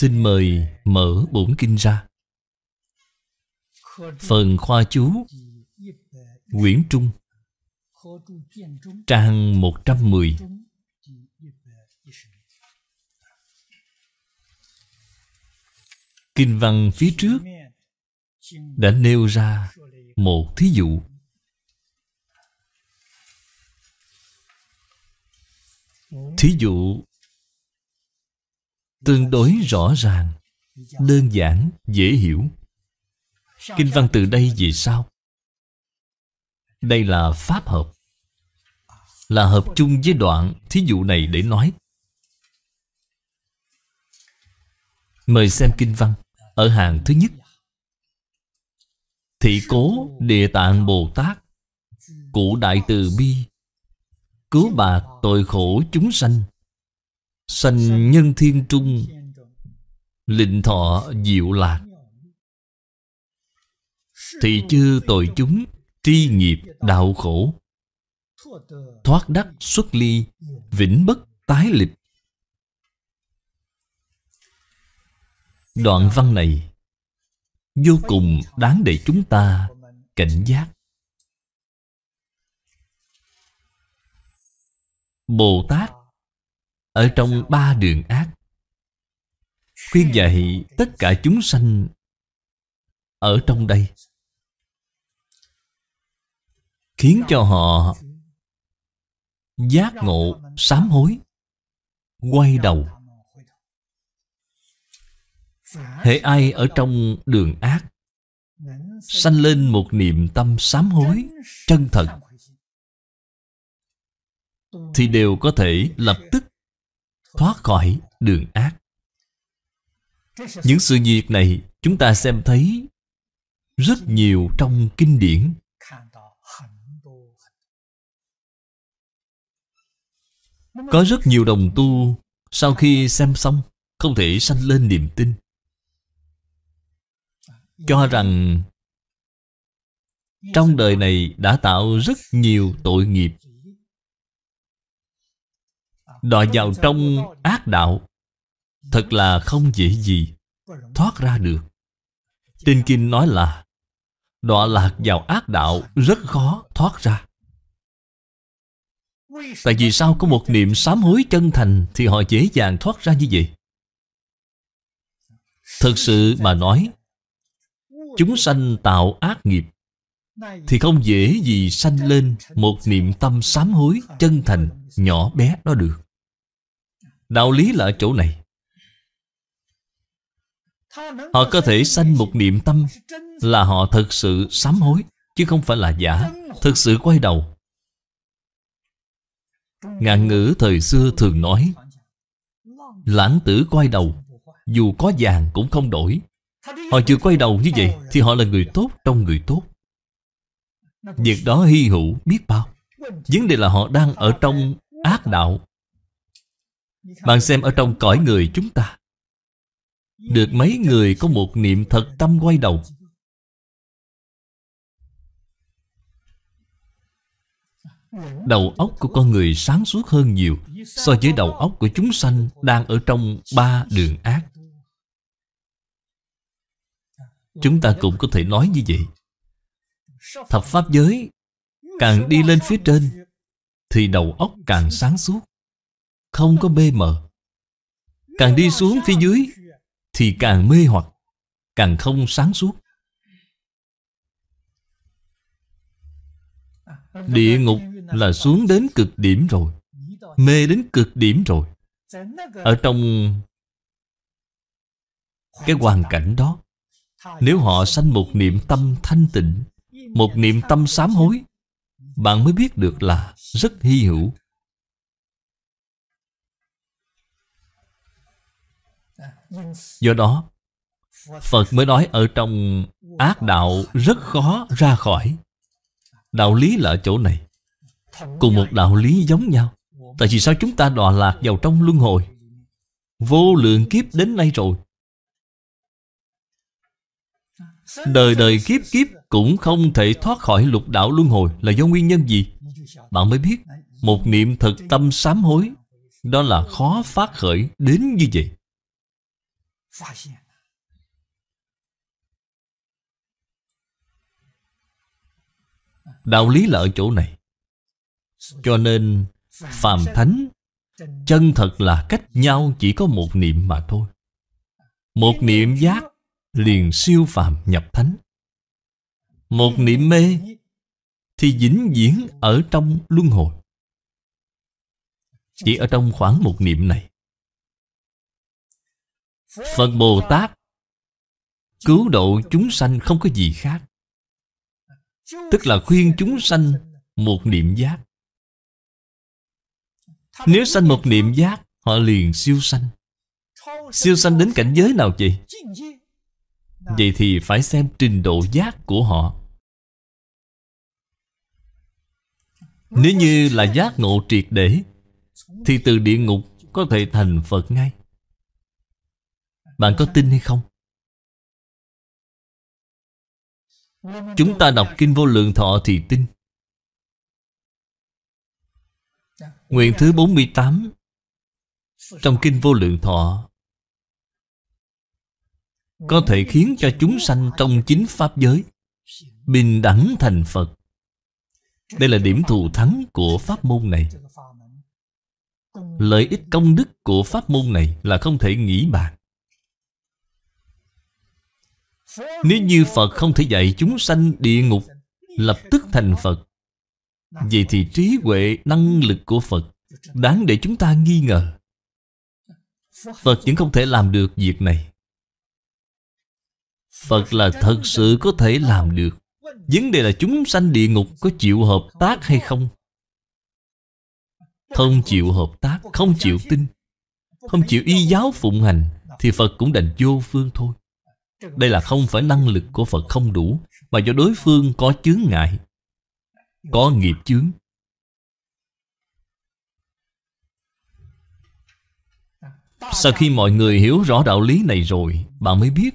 Xin mời mở bổn kinh ra Phần khoa chú Nguyễn Trung Trang 110 Kinh văn phía trước Đã nêu ra một thí dụ Thí dụ tương đối rõ ràng đơn giản dễ hiểu kinh văn từ đây vì sao đây là pháp hợp là hợp chung với đoạn thí dụ này để nói mời xem kinh văn ở hàng thứ nhất thị cố địa tạng bồ tát cụ đại từ bi cứu bạc tội khổ chúng sanh Sanh nhân thiên trung Lịnh thọ diệu lạc thì chư tội chúng Tri nghiệp đạo khổ Thoát đắc xuất ly Vĩnh bất tái lịch Đoạn văn này Vô cùng đáng để chúng ta cảnh giác Bồ Tát ở trong ba đường ác Khuyên dạy tất cả chúng sanh Ở trong đây Khiến cho họ Giác ngộ, sám hối Quay đầu Hệ ai ở trong đường ác Sanh lên một niệm tâm sám hối Chân thật Thì đều có thể lập tức thoát khỏi đường ác. Những sự việc này chúng ta xem thấy rất nhiều trong kinh điển. Có rất nhiều đồng tu sau khi xem xong không thể sanh lên niềm tin. Cho rằng trong đời này đã tạo rất nhiều tội nghiệp đòi vào trong ác đạo Thật là không dễ gì Thoát ra được Trên kinh nói là Đọa lạc vào ác đạo Rất khó thoát ra Tại vì sao có một niệm sám hối chân thành Thì họ dễ dàng thoát ra như vậy Thực sự mà nói Chúng sanh tạo ác nghiệp Thì không dễ gì sanh lên Một niệm tâm sám hối chân thành Nhỏ bé đó được Đạo lý là ở chỗ này Họ có thể sanh một niệm tâm Là họ thật sự sám hối Chứ không phải là giả Thật sự quay đầu Ngạn ngữ thời xưa thường nói Lãng tử quay đầu Dù có vàng cũng không đổi Họ chưa quay đầu như vậy Thì họ là người tốt trong người tốt Việc đó hy hữu biết bao Vấn đề là họ đang ở trong ác đạo bạn xem ở trong cõi người chúng ta Được mấy người có một niệm thật tâm quay đầu Đầu óc của con người sáng suốt hơn nhiều So với đầu óc của chúng sanh Đang ở trong ba đường ác Chúng ta cũng có thể nói như vậy Thập Pháp giới Càng đi lên phía trên Thì đầu óc càng sáng suốt không có mê mờ Càng đi xuống phía dưới Thì càng mê hoặc Càng không sáng suốt Địa ngục là xuống đến cực điểm rồi Mê đến cực điểm rồi Ở trong Cái hoàn cảnh đó Nếu họ sanh một niệm tâm thanh tịnh Một niệm tâm sám hối Bạn mới biết được là rất hy hữu Do đó Phật mới nói ở trong ác đạo rất khó ra khỏi Đạo lý là ở chỗ này Cùng một đạo lý giống nhau Tại vì sao chúng ta đọa lạc vào trong luân hồi Vô lượng kiếp đến nay rồi Đời đời kiếp kiếp cũng không thể thoát khỏi lục đạo luân hồi Là do nguyên nhân gì? Bạn mới biết Một niệm thật tâm sám hối Đó là khó phát khởi đến như vậy 发现，đạo lý là ở chỗ này. Cho nên phàm thánh chân thật là cách nhau chỉ có một niệm mà thôi. Một niệm giác liền siêu phàm nhập thánh. Một niệm mê thì vĩnh viễn ở trong luân hồi. Chỉ ở trong khoảng một niệm này Phật Bồ Tát Cứu độ chúng sanh không có gì khác Tức là khuyên chúng sanh một niệm giác Nếu sanh một niệm giác Họ liền siêu sanh Siêu sanh đến cảnh giới nào vậy? Vậy thì phải xem trình độ giác của họ Nếu như là giác ngộ triệt để Thì từ địa ngục có thể thành Phật ngay bạn có tin hay không? Chúng ta đọc Kinh Vô Lượng Thọ thì tin Nguyện thứ 48 Trong Kinh Vô Lượng Thọ Có thể khiến cho chúng sanh trong chính Pháp giới Bình đẳng thành Phật Đây là điểm thù thắng của Pháp môn này Lợi ích công đức của Pháp môn này là không thể nghĩ bàn nếu như Phật không thể dạy chúng sanh địa ngục Lập tức thành Phật Vậy thì trí huệ, năng lực của Phật Đáng để chúng ta nghi ngờ Phật vẫn không thể làm được việc này Phật là thật sự có thể làm được Vấn đề là chúng sanh địa ngục có chịu hợp tác hay không Không chịu hợp tác, không chịu tin Không chịu y giáo phụng hành Thì Phật cũng đành vô phương thôi đây là không phải năng lực của Phật không đủ Mà do đối phương có chướng ngại Có nghiệp chướng Sau khi mọi người hiểu rõ đạo lý này rồi Bạn mới biết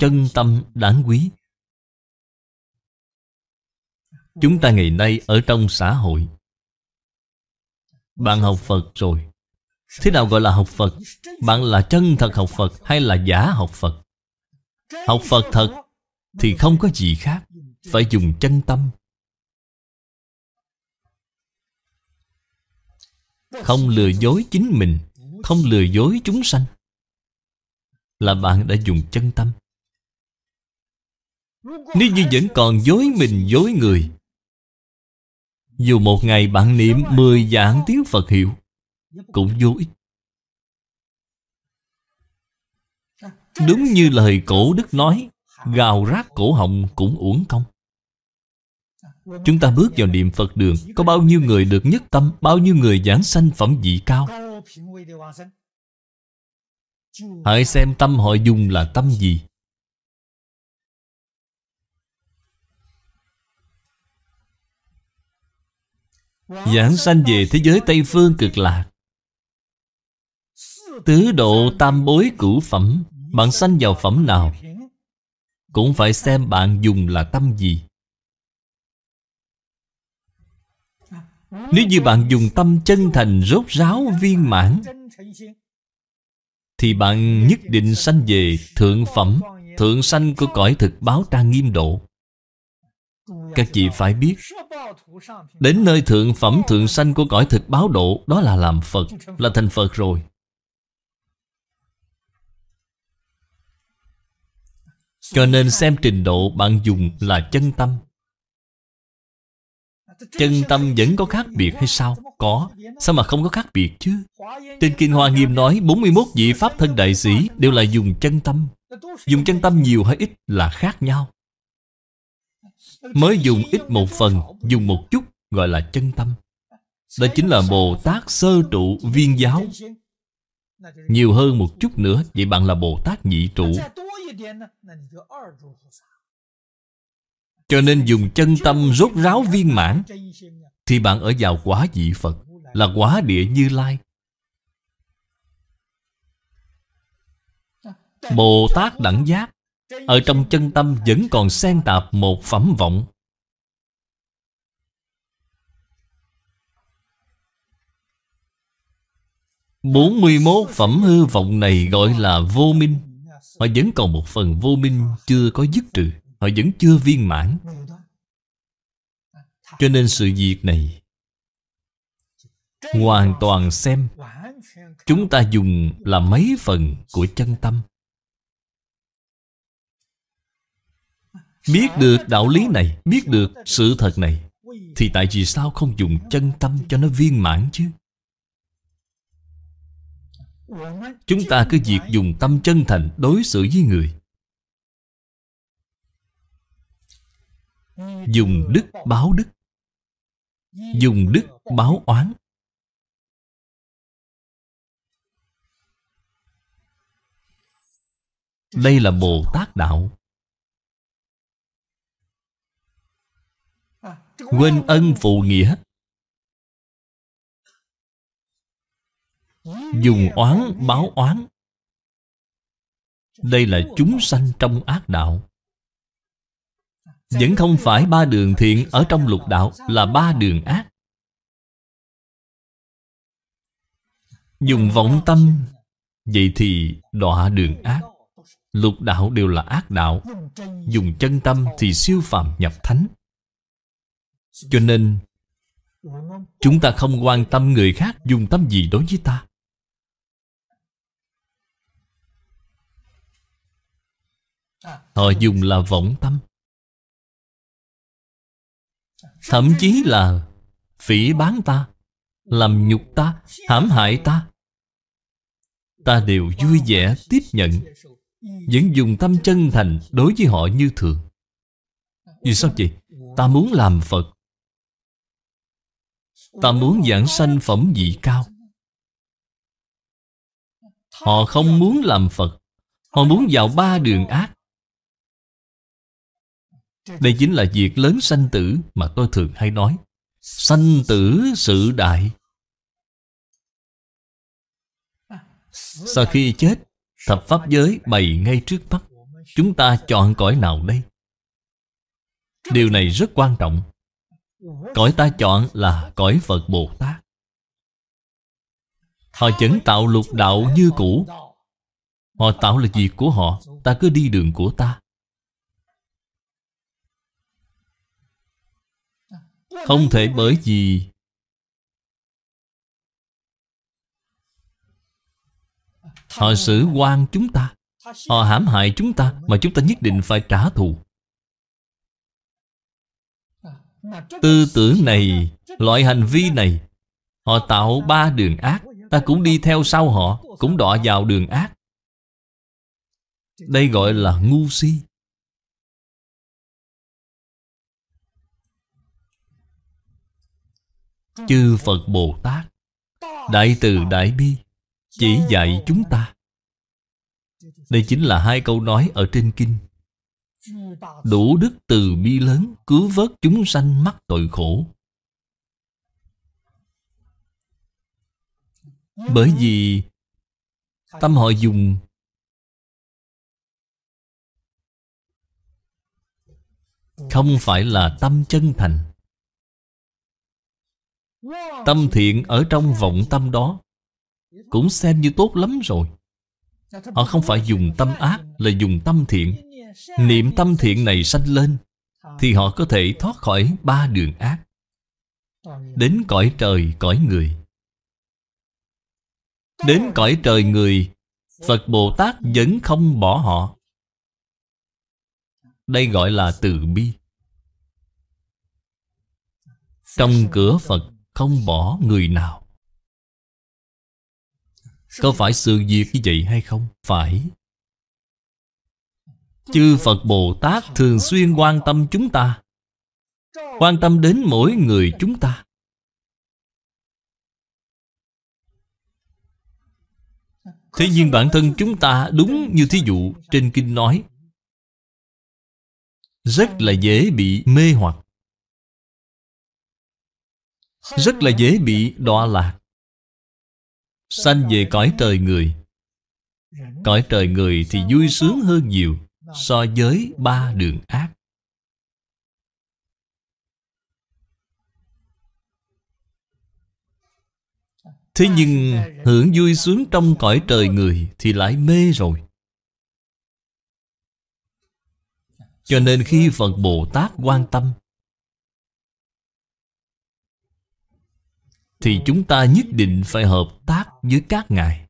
chân tâm đáng quý Chúng ta ngày nay ở trong xã hội Bạn học Phật rồi Thế nào gọi là học Phật? Bạn là chân thật học Phật hay là giả học Phật? Học Phật thật Thì không có gì khác Phải dùng chân tâm Không lừa dối chính mình Không lừa dối chúng sanh Là bạn đã dùng chân tâm Nếu như vẫn còn dối mình dối người Dù một ngày bạn niệm 10 dạng tiếng Phật hiệu Cũng vô ích Đúng như lời cổ đức nói Gào rác cổ họng cũng uổng công Chúng ta bước vào niệm Phật đường Có bao nhiêu người được nhất tâm Bao nhiêu người giảng sanh phẩm vị cao Hãy xem tâm họ dùng là tâm gì Giảng sanh về thế giới Tây Phương cực lạc Tứ độ tam bối cửu phẩm bạn sanh vào phẩm nào Cũng phải xem bạn dùng là tâm gì Nếu như bạn dùng tâm chân thành rốt ráo viên mãn Thì bạn nhất định sanh về thượng phẩm Thượng sanh của cõi thực báo trang nghiêm độ Các chị phải biết Đến nơi thượng phẩm thượng sanh của cõi thực báo độ Đó là làm Phật Là thành Phật rồi Cho nên xem trình độ bạn dùng là chân tâm Chân tâm vẫn có khác biệt hay sao? Có Sao mà không có khác biệt chứ? Trên Kinh Hoa Nghiêm nói 41 vị Pháp thân đại sĩ đều là dùng chân tâm Dùng chân tâm nhiều hay ít là khác nhau Mới dùng ít một phần, dùng một chút gọi là chân tâm Đó chính là Bồ Tát sơ trụ viên giáo Nhiều hơn một chút nữa Vậy bạn là Bồ Tát nhị trụ cho nên dùng chân tâm rốt ráo viên mãn thì bạn ở vào quả vị phật là quả địa như lai bồ tát đẳng giác ở trong chân tâm vẫn còn xen tạp một phẩm vọng bốn mươi mốt phẩm hư vọng này gọi là vô minh Họ vẫn còn một phần vô minh chưa có dứt trừ Họ vẫn chưa viên mãn Cho nên sự việc này Hoàn toàn xem Chúng ta dùng là mấy phần của chân tâm Biết được đạo lý này Biết được sự thật này Thì tại vì sao không dùng chân tâm cho nó viên mãn chứ Chúng ta cứ việc dùng tâm chân thành đối xử với người Dùng đức báo đức Dùng đức báo oán Đây là Bồ Tát Đạo Quên ân phụ nghĩa dùng oán báo oán đây là chúng sanh trong ác đạo vẫn không phải ba đường thiện ở trong lục đạo là ba đường ác dùng vọng tâm vậy thì đọa đường ác lục đạo đều là ác đạo dùng chân tâm thì siêu phàm nhập thánh cho nên chúng ta không quan tâm người khác dùng tâm gì đối với ta À. Họ dùng là vọng tâm Thậm chí là phỉ bán ta Làm nhục ta, hãm hại ta Ta đều vui vẻ tiếp nhận Vẫn dùng tâm chân thành đối với họ như thường Vì sao vậy? Ta muốn làm Phật Ta muốn giảng sanh phẩm vị cao Họ không muốn làm Phật Họ muốn vào ba đường ác đây chính là việc lớn sanh tử mà tôi thường hay nói Sanh tử sự đại Sau khi chết Thập pháp giới bày ngay trước mắt Chúng ta chọn cõi nào đây? Điều này rất quan trọng Cõi ta chọn là cõi Phật Bồ Tát Họ vẫn tạo lục đạo như cũ Họ tạo là gì của họ Ta cứ đi đường của ta Không thể bởi vì Họ xử quan chúng ta Họ hãm hại chúng ta Mà chúng ta nhất định phải trả thù Tư tưởng này Loại hành vi này Họ tạo ba đường ác Ta cũng đi theo sau họ Cũng đọa vào đường ác Đây gọi là ngu si chư Phật Bồ Tát Đại từ Đại Bi Chỉ dạy chúng ta Đây chính là hai câu nói ở trên kinh Đủ đức từ bi lớn Cứu vớt chúng sanh mắc tội khổ Bởi vì Tâm họ dùng Không phải là tâm chân thành Tâm thiện ở trong vọng tâm đó Cũng xem như tốt lắm rồi Họ không phải dùng tâm ác Là dùng tâm thiện Niệm tâm thiện này sanh lên Thì họ có thể thoát khỏi ba đường ác Đến cõi trời cõi người Đến cõi trời người Phật Bồ Tát vẫn không bỏ họ Đây gọi là từ bi Trong cửa Phật không bỏ người nào Có phải sự việc như vậy hay không? Phải Chư Phật Bồ Tát thường xuyên quan tâm chúng ta Quan tâm đến mỗi người chúng ta Thế nhưng bản thân chúng ta đúng như thí dụ trên kinh nói Rất là dễ bị mê hoặc rất là dễ bị đọa lạc Sanh về cõi trời người Cõi trời người thì vui sướng hơn nhiều So với ba đường ác Thế nhưng hưởng vui sướng trong cõi trời người Thì lại mê rồi Cho nên khi Phật Bồ Tát quan tâm thì chúng ta nhất định phải hợp tác với các ngài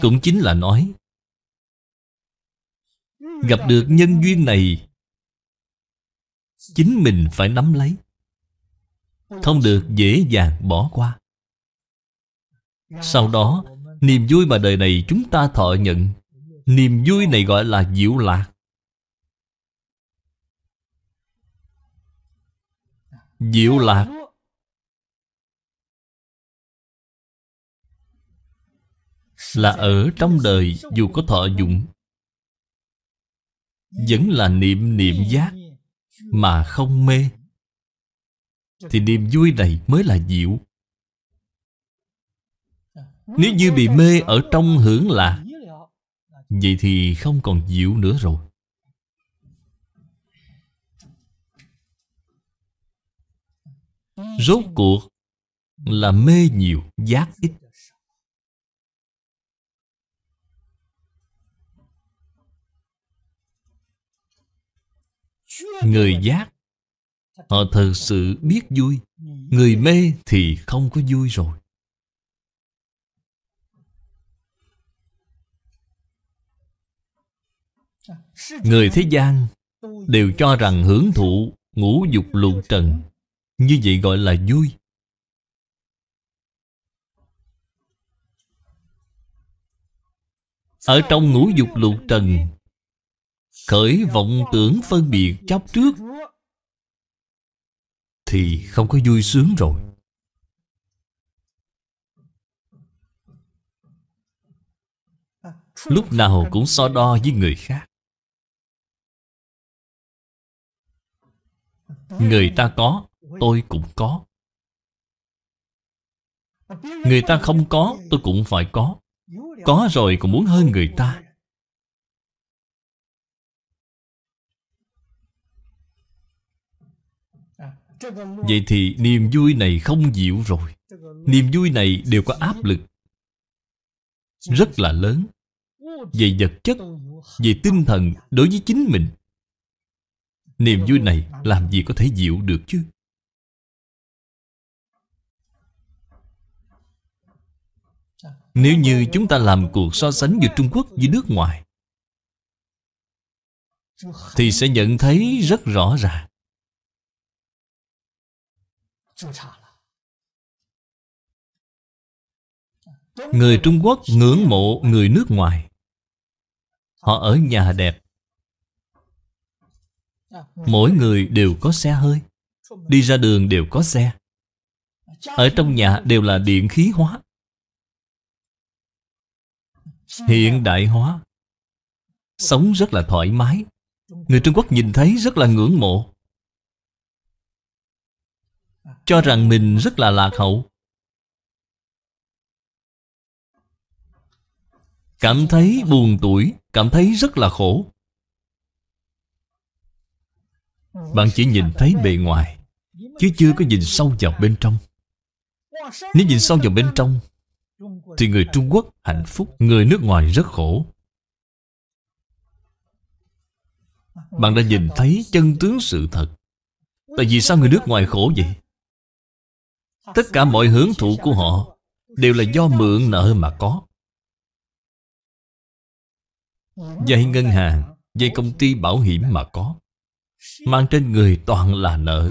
cũng chính là nói gặp được nhân duyên này chính mình phải nắm lấy không được dễ dàng bỏ qua sau đó niềm vui mà đời này chúng ta thọ nhận niềm vui này gọi là diệu lạc Diệu lạc Là ở trong đời dù có thọ dụng Vẫn là niệm niệm giác Mà không mê Thì niềm vui này mới là diệu Nếu như bị mê ở trong hưởng lạc Vậy thì không còn diệu nữa rồi Rốt cuộc là mê nhiều giác ít Người giác Họ thật sự biết vui Người mê thì không có vui rồi Người thế gian đều cho rằng hưởng thụ ngũ dục lục trần như vậy gọi là vui Ở trong ngũ dục lục trần Khởi vọng tưởng phân biệt chấp trước Thì không có vui sướng rồi Lúc nào cũng so đo với người khác Người ta có tôi cũng có người ta không có tôi cũng phải có có rồi còn muốn hơn người ta vậy thì niềm vui này không dịu rồi niềm vui này đều có áp lực rất là lớn về vật chất về tinh thần đối với chính mình niềm vui này làm gì có thể dịu được chứ Nếu như chúng ta làm cuộc so sánh giữa Trung Quốc với nước ngoài Thì sẽ nhận thấy rất rõ ràng Người Trung Quốc ngưỡng mộ người nước ngoài Họ ở nhà đẹp Mỗi người đều có xe hơi Đi ra đường đều có xe Ở trong nhà đều là điện khí hóa hiện đại hóa sống rất là thoải mái người trung quốc nhìn thấy rất là ngưỡng mộ cho rằng mình rất là lạc hậu cảm thấy buồn tuổi cảm thấy rất là khổ bạn chỉ nhìn thấy bề ngoài chứ chưa có nhìn sâu vào bên trong nếu nhìn sâu vào bên trong thì người Trung Quốc hạnh phúc Người nước ngoài rất khổ Bạn đã nhìn thấy chân tướng sự thật Tại vì sao người nước ngoài khổ vậy? Tất cả mọi hưởng thụ của họ Đều là do mượn nợ mà có Dây ngân hàng Dây công ty bảo hiểm mà có Mang trên người toàn là nợ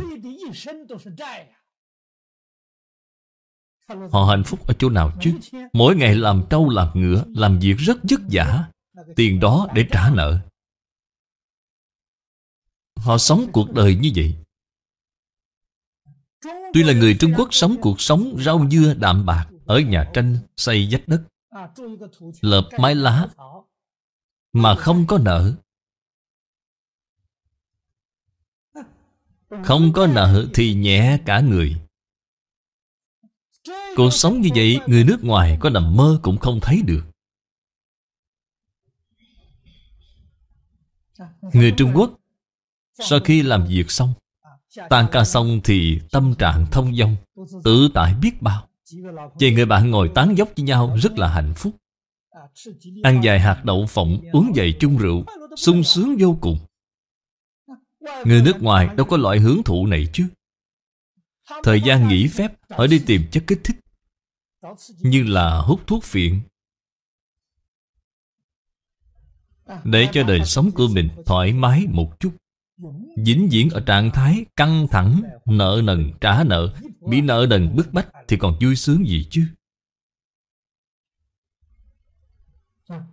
Họ hạnh phúc ở chỗ nào chứ Mỗi ngày làm trâu làm ngựa Làm việc rất vất vả Tiền đó để trả nợ Họ sống cuộc đời như vậy Tuy là người Trung Quốc sống cuộc sống rau dưa đạm bạc Ở nhà tranh xây vách đất Lợp mái lá Mà không có nợ Không có nợ thì nhẹ cả người Cuộc sống như vậy người nước ngoài có nằm mơ cũng không thấy được Người Trung Quốc Sau khi làm việc xong Tan ca xong thì tâm trạng thông dong Tự tại biết bao Vậy người bạn ngồi tán dốc với nhau rất là hạnh phúc Ăn vài hạt đậu phộng Uống vài chung rượu sung sướng vô cùng Người nước ngoài đâu có loại hưởng thụ này chứ Thời gian nghỉ phép Họ đi tìm chất kích thích như là hút thuốc phiện để cho đời sống của mình thoải mái một chút vĩnh viễn ở trạng thái căng thẳng nợ nần trả nợ bị nợ nần bức bách thì còn vui sướng gì chứ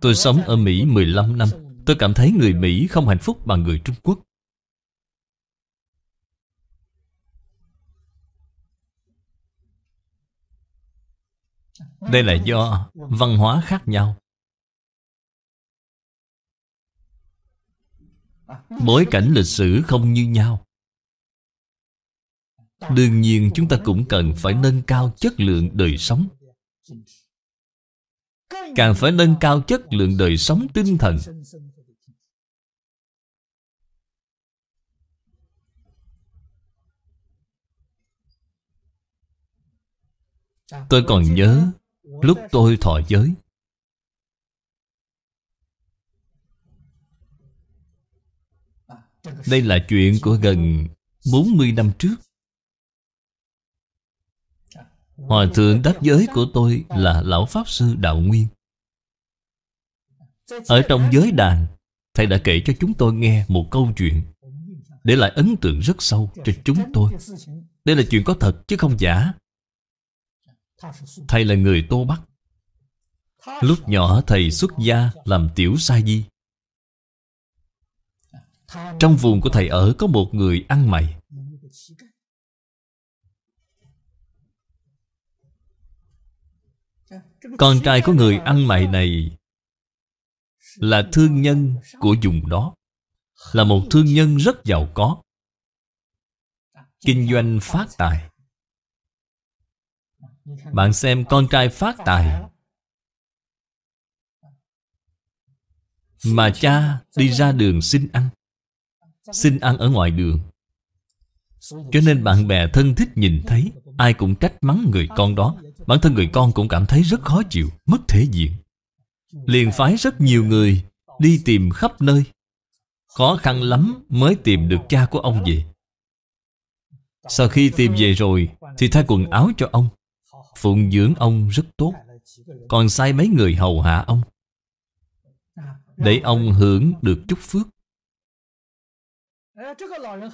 tôi sống ở mỹ 15 năm tôi cảm thấy người mỹ không hạnh phúc bằng người trung quốc Đây là do văn hóa khác nhau Bối cảnh lịch sử không như nhau Đương nhiên chúng ta cũng cần phải nâng cao chất lượng đời sống Càng phải nâng cao chất lượng đời sống tinh thần Tôi còn nhớ lúc tôi thọ giới Đây là chuyện của gần 40 năm trước Hòa thượng đáp giới của tôi là Lão Pháp Sư Đạo Nguyên Ở trong giới đàn Thầy đã kể cho chúng tôi nghe một câu chuyện Để lại ấn tượng rất sâu cho chúng tôi Đây là chuyện có thật chứ không giả Thầy là người Tô Bắc Lúc nhỏ thầy xuất gia làm tiểu sa di Trong vùng của thầy ở có một người ăn mày Con trai của người ăn mày này Là thương nhân của vùng đó Là một thương nhân rất giàu có Kinh doanh phát tài bạn xem con trai phát tài Mà cha đi ra đường xin ăn Xin ăn ở ngoài đường Cho nên bạn bè thân thích nhìn thấy Ai cũng trách mắng người con đó Bản thân người con cũng cảm thấy rất khó chịu Mất thể diện Liền phái rất nhiều người Đi tìm khắp nơi Khó khăn lắm mới tìm được cha của ông về Sau khi tìm về rồi Thì thay quần áo cho ông phụng dưỡng ông rất tốt còn sai mấy người hầu hạ ông để ông hưởng được chút phước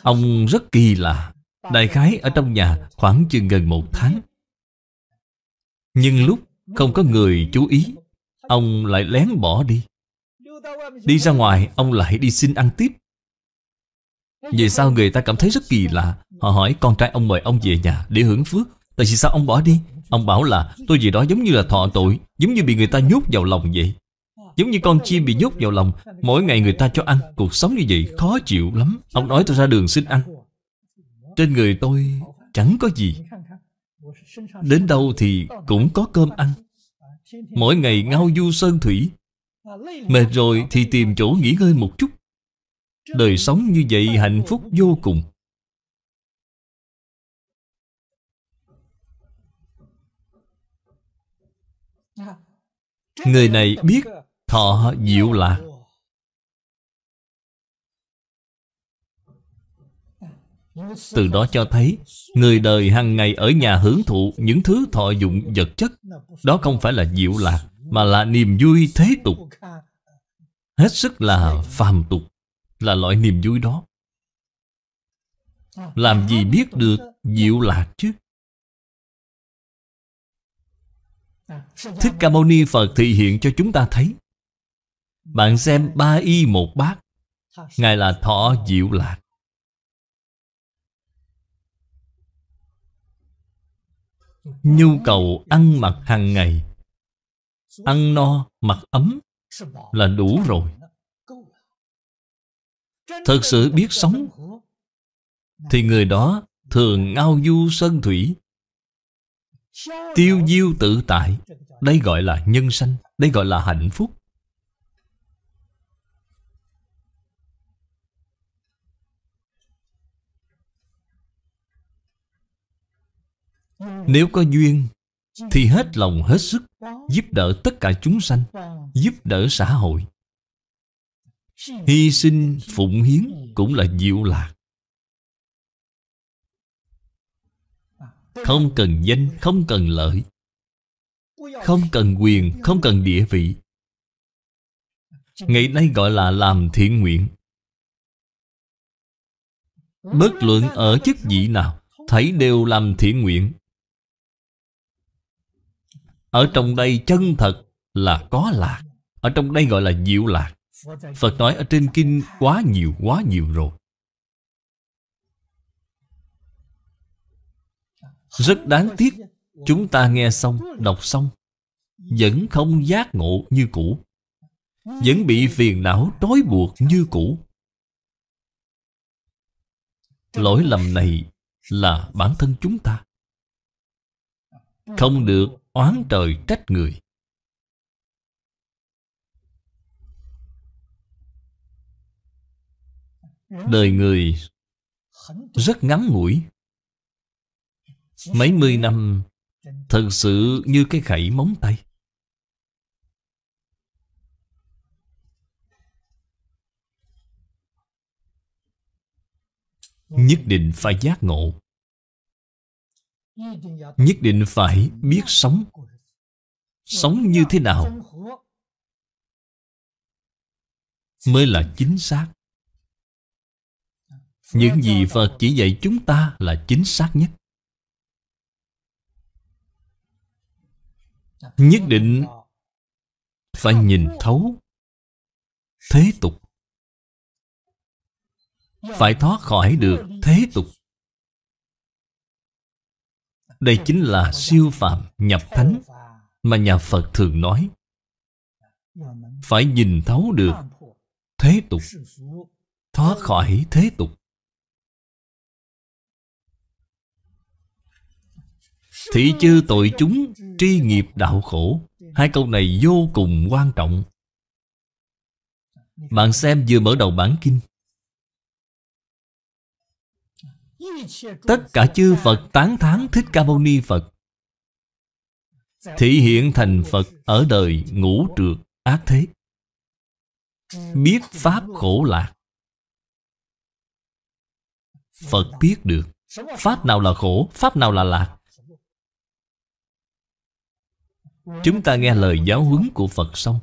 ông rất kỳ lạ đại khái ở trong nhà khoảng chừng gần một tháng nhưng lúc không có người chú ý ông lại lén bỏ đi đi ra ngoài ông lại đi xin ăn tiếp Vì sao người ta cảm thấy rất kỳ lạ Họ hỏi con trai ông mời ông về nhà để hưởng phước Tại vì sao ông bỏ đi Ông bảo là tôi gì đó giống như là thọ tội Giống như bị người ta nhốt vào lòng vậy Giống như con chim bị nhốt vào lòng Mỗi ngày người ta cho ăn Cuộc sống như vậy khó chịu lắm Ông nói tôi ra đường xin ăn Trên người tôi chẳng có gì Đến đâu thì cũng có cơm ăn Mỗi ngày ngao du sơn thủy Mệt rồi thì tìm chỗ nghỉ ngơi một chút Đời sống như vậy hạnh phúc vô cùng Người này biết thọ diệu lạc Từ đó cho thấy Người đời hàng ngày ở nhà hưởng thụ Những thứ thọ dụng vật chất Đó không phải là diệu lạc Mà là niềm vui thế tục Hết sức là phàm tục Là loại niềm vui đó Làm gì biết được diệu lạc chứ À, Thích Ca Mâu Ni Phật thị hiện cho chúng ta thấy Bạn xem ba y một bát Ngài là thọ diệu lạc Nhu cầu ăn mặc hàng ngày Ăn no, mặc ấm Là đủ rồi à. Thật sự biết sống Thì người đó thường ngao du sơn thủy Tiêu diêu tự tại Đây gọi là nhân sanh Đây gọi là hạnh phúc Nếu có duyên Thì hết lòng hết sức Giúp đỡ tất cả chúng sanh Giúp đỡ xã hội Hy sinh phụng hiến Cũng là diệu lạc Không cần danh, không cần lợi Không cần quyền, không cần địa vị Ngày nay gọi là làm thiện nguyện Bất luận ở chức vị nào thấy đều làm thiện nguyện Ở trong đây chân thật là có lạc Ở trong đây gọi là diệu lạc Phật nói ở trên kinh quá nhiều quá nhiều rồi Rất đáng tiếc Chúng ta nghe xong, đọc xong Vẫn không giác ngộ như cũ Vẫn bị phiền não trói buộc như cũ Lỗi lầm này là bản thân chúng ta Không được oán trời trách người Đời người rất ngắn ngủi Mấy mươi năm Thật sự như cái khẩy móng tay Nhất định phải giác ngộ Nhất định phải biết sống Sống như thế nào Mới là chính xác Những gì Phật chỉ dạy chúng ta là chính xác nhất nhất định phải nhìn thấu thế tục phải thoát khỏi được thế tục đây chính là siêu phạm nhập thánh mà nhà phật thường nói phải nhìn thấu được thế tục thoát khỏi thế tục Thị chư tội chúng tri nghiệp đạo khổ Hai câu này vô cùng quan trọng Bạn xem vừa mở đầu bản kinh Tất cả chư Phật tán thán Thích Ca Mâu Ni Phật Thị hiện thành Phật ở đời ngũ trượt ác thế Biết Pháp khổ lạc Phật biết được Pháp nào là khổ, Pháp nào là lạc Chúng ta nghe lời giáo huấn của Phật xong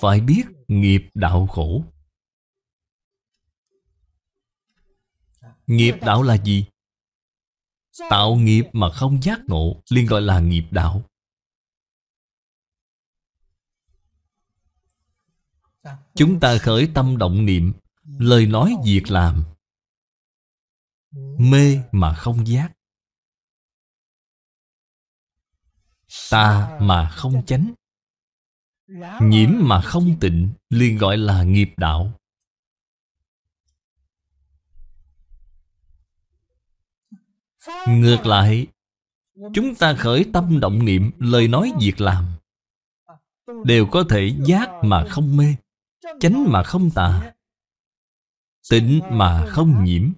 Phải biết nghiệp đạo khổ Nghiệp đạo là gì? Tạo nghiệp mà không giác ngộ liền gọi là nghiệp đạo Chúng ta khởi tâm động niệm Lời nói việc làm Mê mà không giác Tà mà không chánh Nhiễm mà không tịnh liền gọi là nghiệp đạo Ngược lại Chúng ta khởi tâm động niệm Lời nói việc làm Đều có thể giác mà không mê Chánh mà không tà Tịnh mà không nhiễm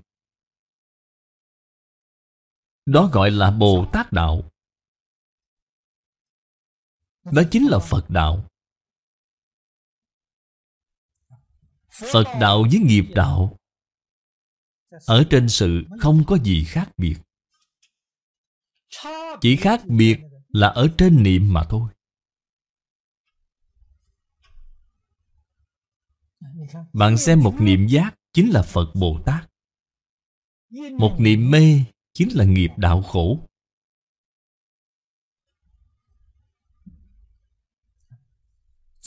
Đó gọi là Bồ Tát Đạo đó chính là Phật Đạo Phật Đạo với nghiệp đạo Ở trên sự không có gì khác biệt Chỉ khác biệt là ở trên niệm mà thôi Bạn xem một niệm giác chính là Phật Bồ Tát Một niệm mê chính là nghiệp đạo khổ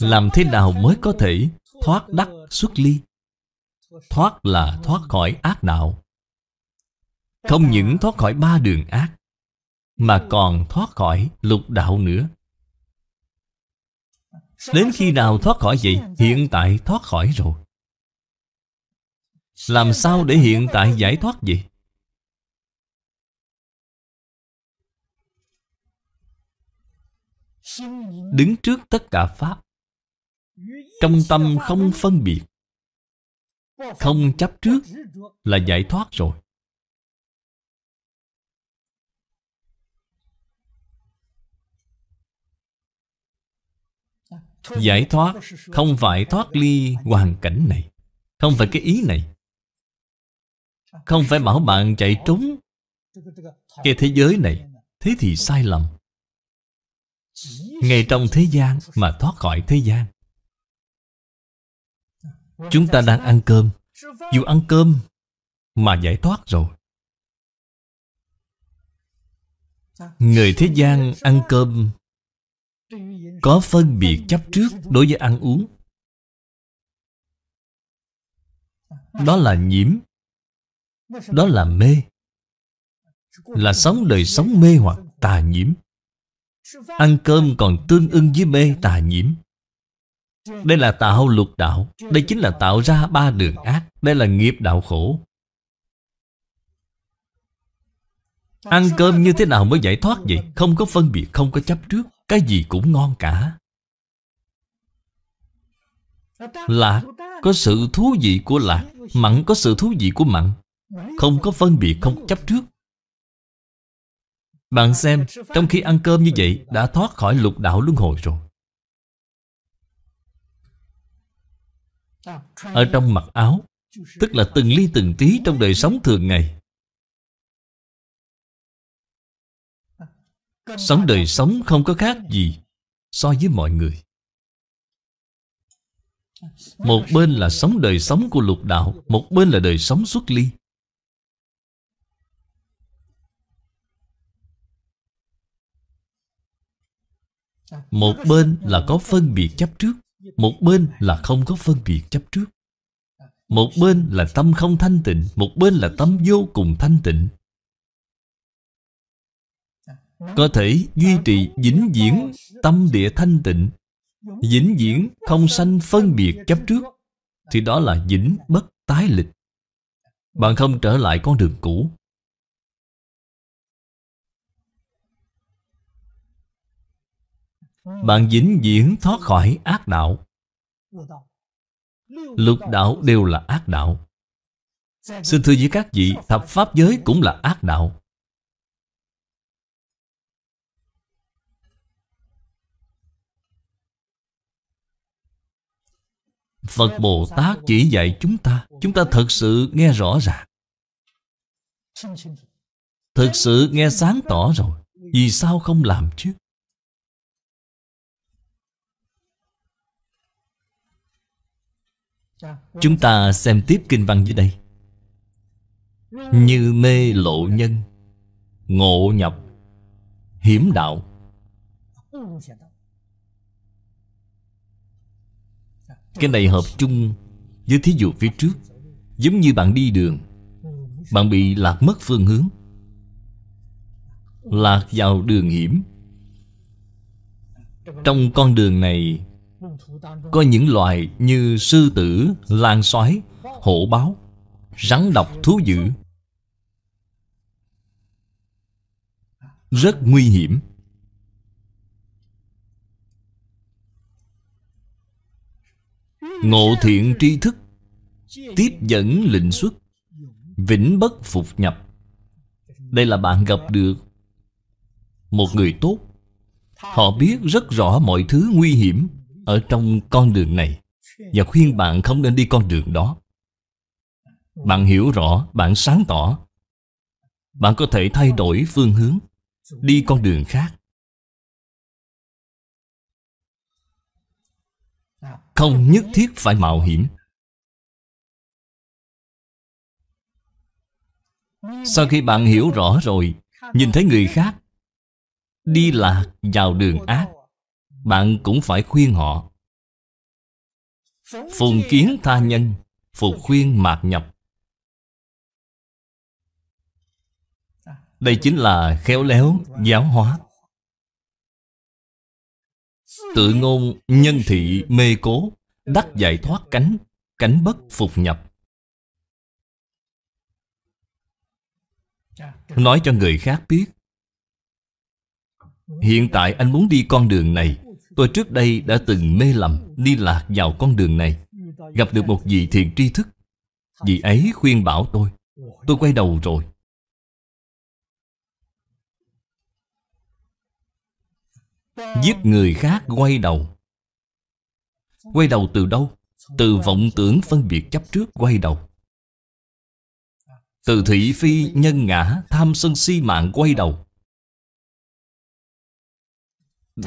Làm thế nào mới có thể thoát đắc xuất ly? Thoát là thoát khỏi ác đạo. Không những thoát khỏi ba đường ác, mà còn thoát khỏi lục đạo nữa. Đến khi nào thoát khỏi vậy? Hiện tại thoát khỏi rồi. Làm sao để hiện tại giải thoát vậy? Đứng trước tất cả Pháp trong tâm không phân biệt Không chấp trước Là giải thoát rồi Giải thoát không phải thoát ly hoàn cảnh này Không phải cái ý này Không phải bảo bạn chạy trốn Cái thế giới này Thế thì sai lầm Ngay trong thế gian mà thoát khỏi thế gian Chúng ta đang ăn cơm Dù ăn cơm Mà giải thoát rồi Người thế gian ăn cơm Có phân biệt chấp trước đối với ăn uống Đó là nhiễm Đó là mê Là sống đời sống mê hoặc tà nhiễm Ăn cơm còn tương ưng với mê tà nhiễm đây là tạo luật đạo Đây chính là tạo ra ba đường ác Đây là nghiệp đạo khổ Ăn cơm như thế nào mới giải thoát vậy Không có phân biệt, không có chấp trước Cái gì cũng ngon cả Lạc có sự thú vị của lạc Mặn có sự thú vị của mặn Không có phân biệt, không có chấp trước Bạn xem, trong khi ăn cơm như vậy Đã thoát khỏi lục đạo luân hồi rồi Ở trong mặc áo Tức là từng ly từng tí trong đời sống thường ngày Sống đời sống không có khác gì So với mọi người Một bên là sống đời sống của lục đạo Một bên là đời sống xuất ly Một bên là có phân biệt chấp trước một bên là không có phân biệt chấp trước Một bên là tâm không thanh tịnh Một bên là tâm vô cùng thanh tịnh Có thể duy trì vĩnh viễn tâm địa thanh tịnh Vĩnh viễn không sanh phân biệt chấp trước Thì đó là vĩnh bất tái lịch Bạn không trở lại con đường cũ Bạn dính diễn thoát khỏi ác đạo Lục đạo đều là ác đạo Xin thưa với các vị Thập pháp giới cũng là ác đạo Phật Bồ Tát chỉ dạy chúng ta Chúng ta thật sự nghe rõ ràng Thật sự nghe sáng tỏ rồi Vì sao không làm chứ Chúng ta xem tiếp kinh văn dưới đây Như mê lộ nhân Ngộ nhập Hiểm đạo Cái này hợp chung với thí dụ phía trước Giống như bạn đi đường Bạn bị lạc mất phương hướng Lạc vào đường hiểm Trong con đường này có những loài như sư tử, lan sói, hổ báo, rắn độc thú dữ Rất nguy hiểm Ngộ thiện tri thức Tiếp dẫn lịnh xuất Vĩnh bất phục nhập Đây là bạn gặp được Một người tốt Họ biết rất rõ mọi thứ nguy hiểm ở trong con đường này và khuyên bạn không nên đi con đường đó bạn hiểu rõ bạn sáng tỏ bạn có thể thay đổi phương hướng đi con đường khác không nhất thiết phải mạo hiểm sau khi bạn hiểu rõ rồi nhìn thấy người khác đi lạc vào đường ác bạn cũng phải khuyên họ phùng kiến tha nhân phục khuyên mạt nhập đây chính là khéo léo giáo hóa tự ngôn nhân thị mê cố đắc giải thoát cánh cánh bất phục nhập nói cho người khác biết hiện tại anh muốn đi con đường này Tôi trước đây đã từng mê lầm Đi lạc vào con đường này Gặp được một vị thiền tri thức Vị ấy khuyên bảo tôi Tôi quay đầu rồi Giết người khác quay đầu Quay đầu từ đâu? Từ vọng tưởng phân biệt chấp trước quay đầu Từ thị phi nhân ngã tham sân si mạng quay đầu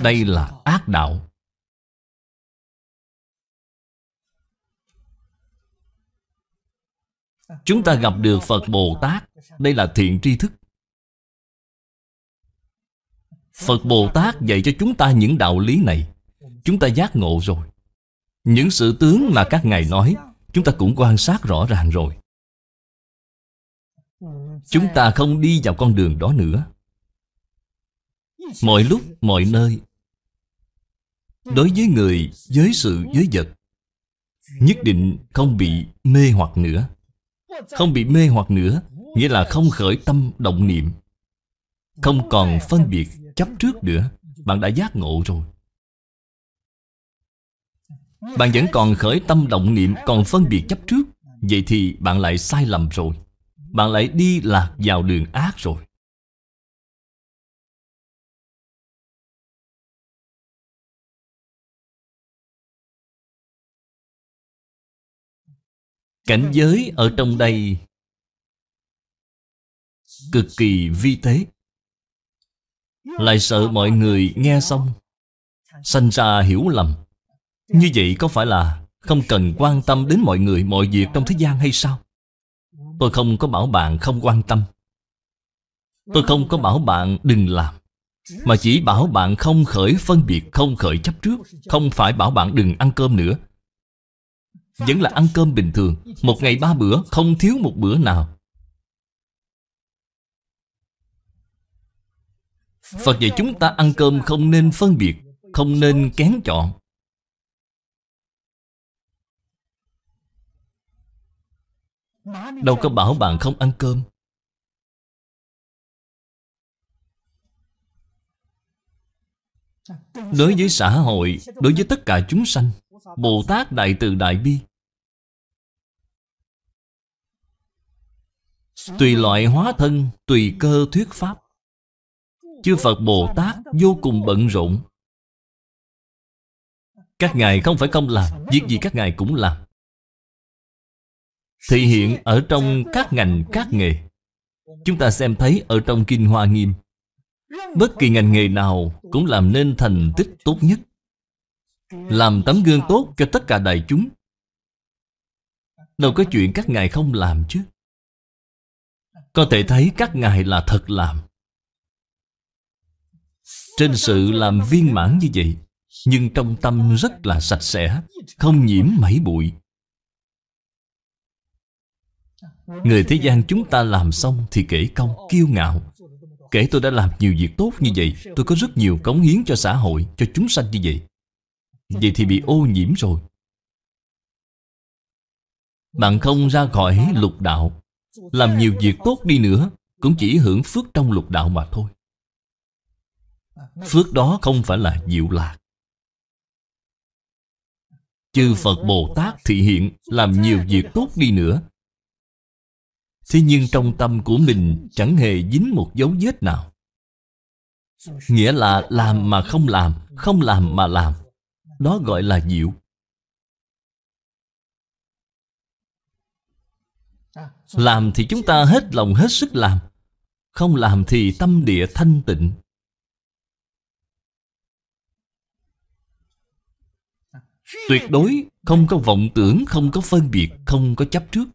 đây là ác đạo Chúng ta gặp được Phật Bồ Tát Đây là thiện tri thức Phật Bồ Tát dạy cho chúng ta những đạo lý này Chúng ta giác ngộ rồi Những sự tướng mà các Ngài nói Chúng ta cũng quan sát rõ ràng rồi Chúng ta không đi vào con đường đó nữa mọi lúc mọi nơi đối với người với sự với vật nhất định không bị mê hoặc nữa không bị mê hoặc nữa nghĩa là không khởi tâm động niệm không còn phân biệt chấp trước nữa bạn đã giác ngộ rồi bạn vẫn còn khởi tâm động niệm còn phân biệt chấp trước vậy thì bạn lại sai lầm rồi bạn lại đi lạc vào đường ác rồi Cảnh giới ở trong đây cực kỳ vi tế. Lại sợ mọi người nghe xong sanh ra hiểu lầm. Như vậy có phải là không cần quan tâm đến mọi người, mọi việc trong thế gian hay sao? Tôi không có bảo bạn không quan tâm. Tôi không có bảo bạn đừng làm. Mà chỉ bảo bạn không khởi phân biệt, không khởi chấp trước Không phải bảo bạn đừng ăn cơm nữa vẫn là ăn cơm bình thường Một ngày ba bữa không thiếu một bữa nào Phật dạy chúng ta ăn cơm không nên phân biệt Không nên kén chọn Đâu có bảo bạn không ăn cơm Đối với xã hội Đối với tất cả chúng sanh Bồ Tát Đại Từ Đại Bi Tùy loại hóa thân, tùy cơ thuyết pháp Chư Phật Bồ Tát vô cùng bận rộn Các ngài không phải không làm Việc gì các ngài cũng làm Thị hiện ở trong các ngành các nghề Chúng ta xem thấy ở trong Kinh Hoa Nghiêm Bất kỳ ngành nghề nào cũng làm nên thành tích tốt nhất Làm tấm gương tốt cho tất cả đại chúng Đâu có chuyện các ngài không làm chứ có thể thấy các ngài là thật làm Trên sự làm viên mãn như vậy Nhưng trong tâm rất là sạch sẽ Không nhiễm mảy bụi Người thế gian chúng ta làm xong thì kể công, kiêu ngạo Kể tôi đã làm nhiều việc tốt như vậy Tôi có rất nhiều cống hiến cho xã hội, cho chúng sanh như vậy Vậy thì bị ô nhiễm rồi Bạn không ra khỏi lục đạo làm nhiều việc tốt đi nữa Cũng chỉ hưởng phước trong lục đạo mà thôi Phước đó không phải là diệu lạc Chư Phật Bồ Tát thị hiện Làm nhiều việc tốt đi nữa Thế nhưng trong tâm của mình Chẳng hề dính một dấu vết nào Nghĩa là làm mà không làm Không làm mà làm Đó gọi là diệu Làm thì chúng ta hết lòng hết sức làm Không làm thì tâm địa thanh tịnh Tuyệt đối không có vọng tưởng, không có phân biệt, không có chấp trước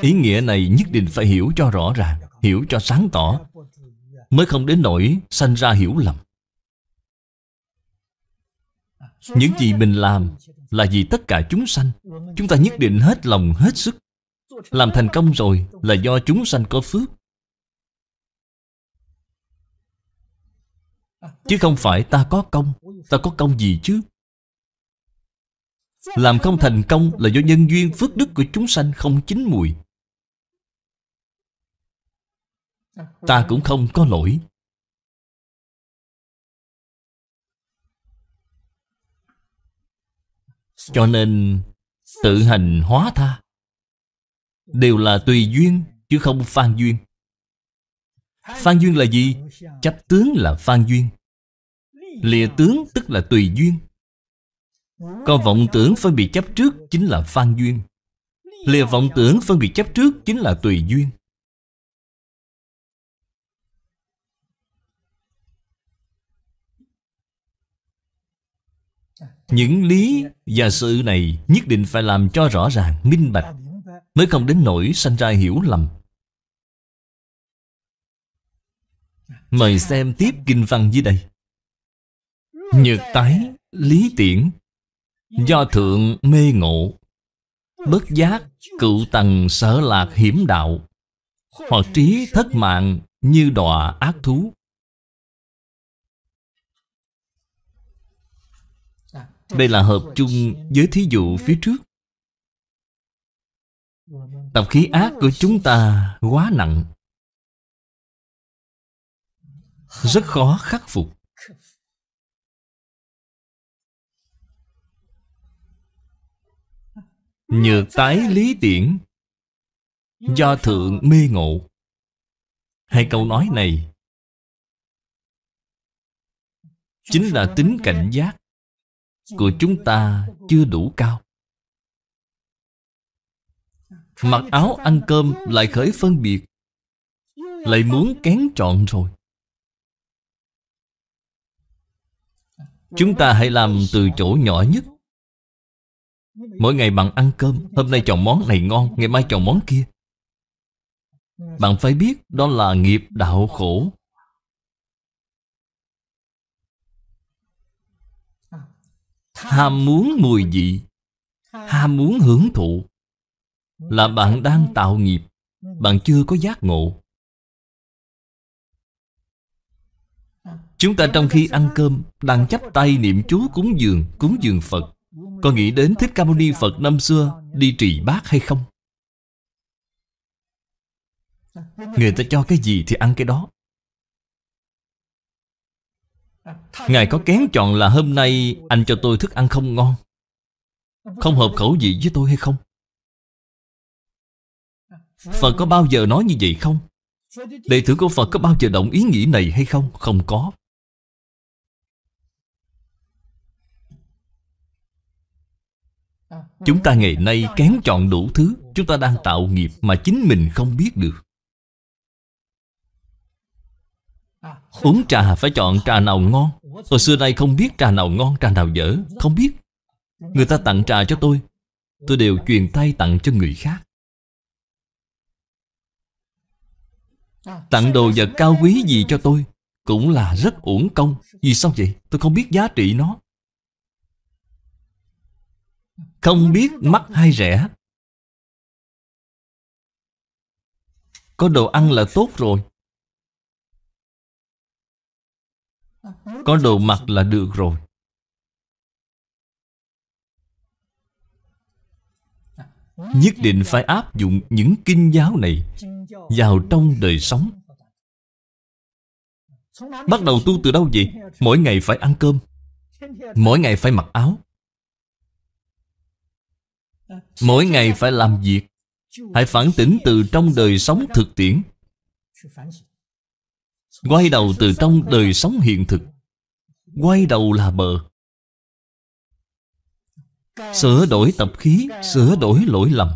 Ý nghĩa này nhất định phải hiểu cho rõ ràng Hiểu cho sáng tỏ Mới không đến nỗi sanh ra hiểu lầm Những gì mình làm là vì tất cả chúng sanh Chúng ta nhất định hết lòng hết sức Làm thành công rồi là do chúng sanh có phước Chứ không phải ta có công Ta có công gì chứ Làm không thành công là do nhân duyên phước đức của chúng sanh không chín mùi Ta cũng không có lỗi Cho nên tự hành hóa tha Đều là tùy duyên chứ không phan duyên Phan duyên là gì? Chấp tướng là phan duyên Lìa tướng tức là tùy duyên Có vọng tưởng phân biệt chấp trước chính là phan duyên Lìa vọng tưởng phân biệt chấp trước chính là tùy duyên Những lý và sự này nhất định phải làm cho rõ ràng, minh bạch Mới không đến nỗi sanh ra hiểu lầm Mời xem tiếp kinh văn dưới đây Nhược tái, lý tiễn Do thượng mê ngộ Bất giác, cựu tầng sở lạc hiểm đạo Hoặc trí thất mạng như đọa ác thú Đây là hợp chung với thí dụ phía trước Tập khí ác của chúng ta quá nặng Rất khó khắc phục Nhược tái lý tiễn Do thượng mê ngộ Hai câu nói này Chính là tính cảnh giác của chúng ta chưa đủ cao Mặc áo ăn cơm lại khởi phân biệt Lại muốn kén trọn rồi Chúng ta hãy làm từ chỗ nhỏ nhất Mỗi ngày bạn ăn cơm Hôm nay chọn món này ngon Ngày mai chọn món kia Bạn phải biết đó là nghiệp đạo khổ ham muốn mùi vị ham muốn hưởng thụ là bạn đang tạo nghiệp bạn chưa có giác ngộ chúng ta trong khi ăn cơm đang chắp tay niệm chú cúng dường cúng dường phật có nghĩ đến thích ca mâu ni phật năm xưa đi trì bát hay không người ta cho cái gì thì ăn cái đó Ngài có kén chọn là hôm nay anh cho tôi thức ăn không ngon Không hợp khẩu vị với tôi hay không? Phật có bao giờ nói như vậy không? Đệ tử của Phật có bao giờ động ý nghĩ này hay không? Không có Chúng ta ngày nay kén chọn đủ thứ Chúng ta đang tạo nghiệp mà chính mình không biết được Uống trà phải chọn trà nào ngon Tôi xưa nay không biết trà nào ngon trà nào dở Không biết Người ta tặng trà cho tôi Tôi đều truyền tay tặng cho người khác Tặng đồ vật cao quý gì cho tôi Cũng là rất uổng công Vì sao vậy tôi không biết giá trị nó Không biết mắc hay rẻ Có đồ ăn là tốt rồi Có đồ mặc là được rồi Nhất định phải áp dụng những kinh giáo này Vào trong đời sống Bắt đầu tu từ đâu vậy? Mỗi ngày phải ăn cơm Mỗi ngày phải mặc áo Mỗi ngày phải làm việc Hãy phản tỉnh từ trong đời sống thực tiễn Quay đầu từ trong đời sống hiện thực Quay đầu là bờ Sửa đổi tập khí Sửa đổi lỗi lầm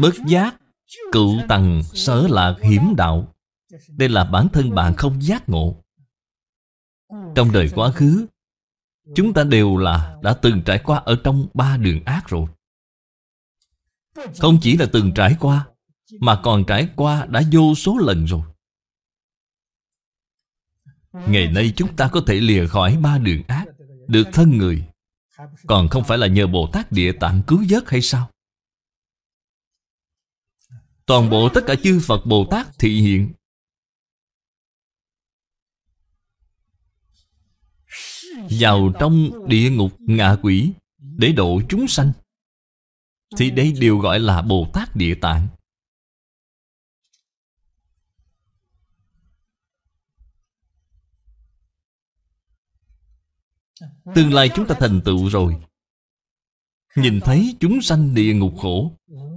Bất giác Cựu tầng sở lạc hiểm đạo Đây là bản thân bạn không giác ngộ Trong đời quá khứ Chúng ta đều là đã từng trải qua ở trong ba đường ác rồi không chỉ là từng trải qua Mà còn trải qua đã vô số lần rồi Ngày nay chúng ta có thể lìa khỏi ba đường ác Được thân người Còn không phải là nhờ Bồ Tát Địa Tạng cứu vớt hay sao Toàn bộ tất cả chư Phật Bồ Tát thị hiện Vào trong địa ngục ngạ quỷ Để độ chúng sanh thì đây đều gọi là Bồ Tát Địa Tạng Tương lai chúng ta thành tựu rồi Nhìn thấy chúng sanh địa ngục khổ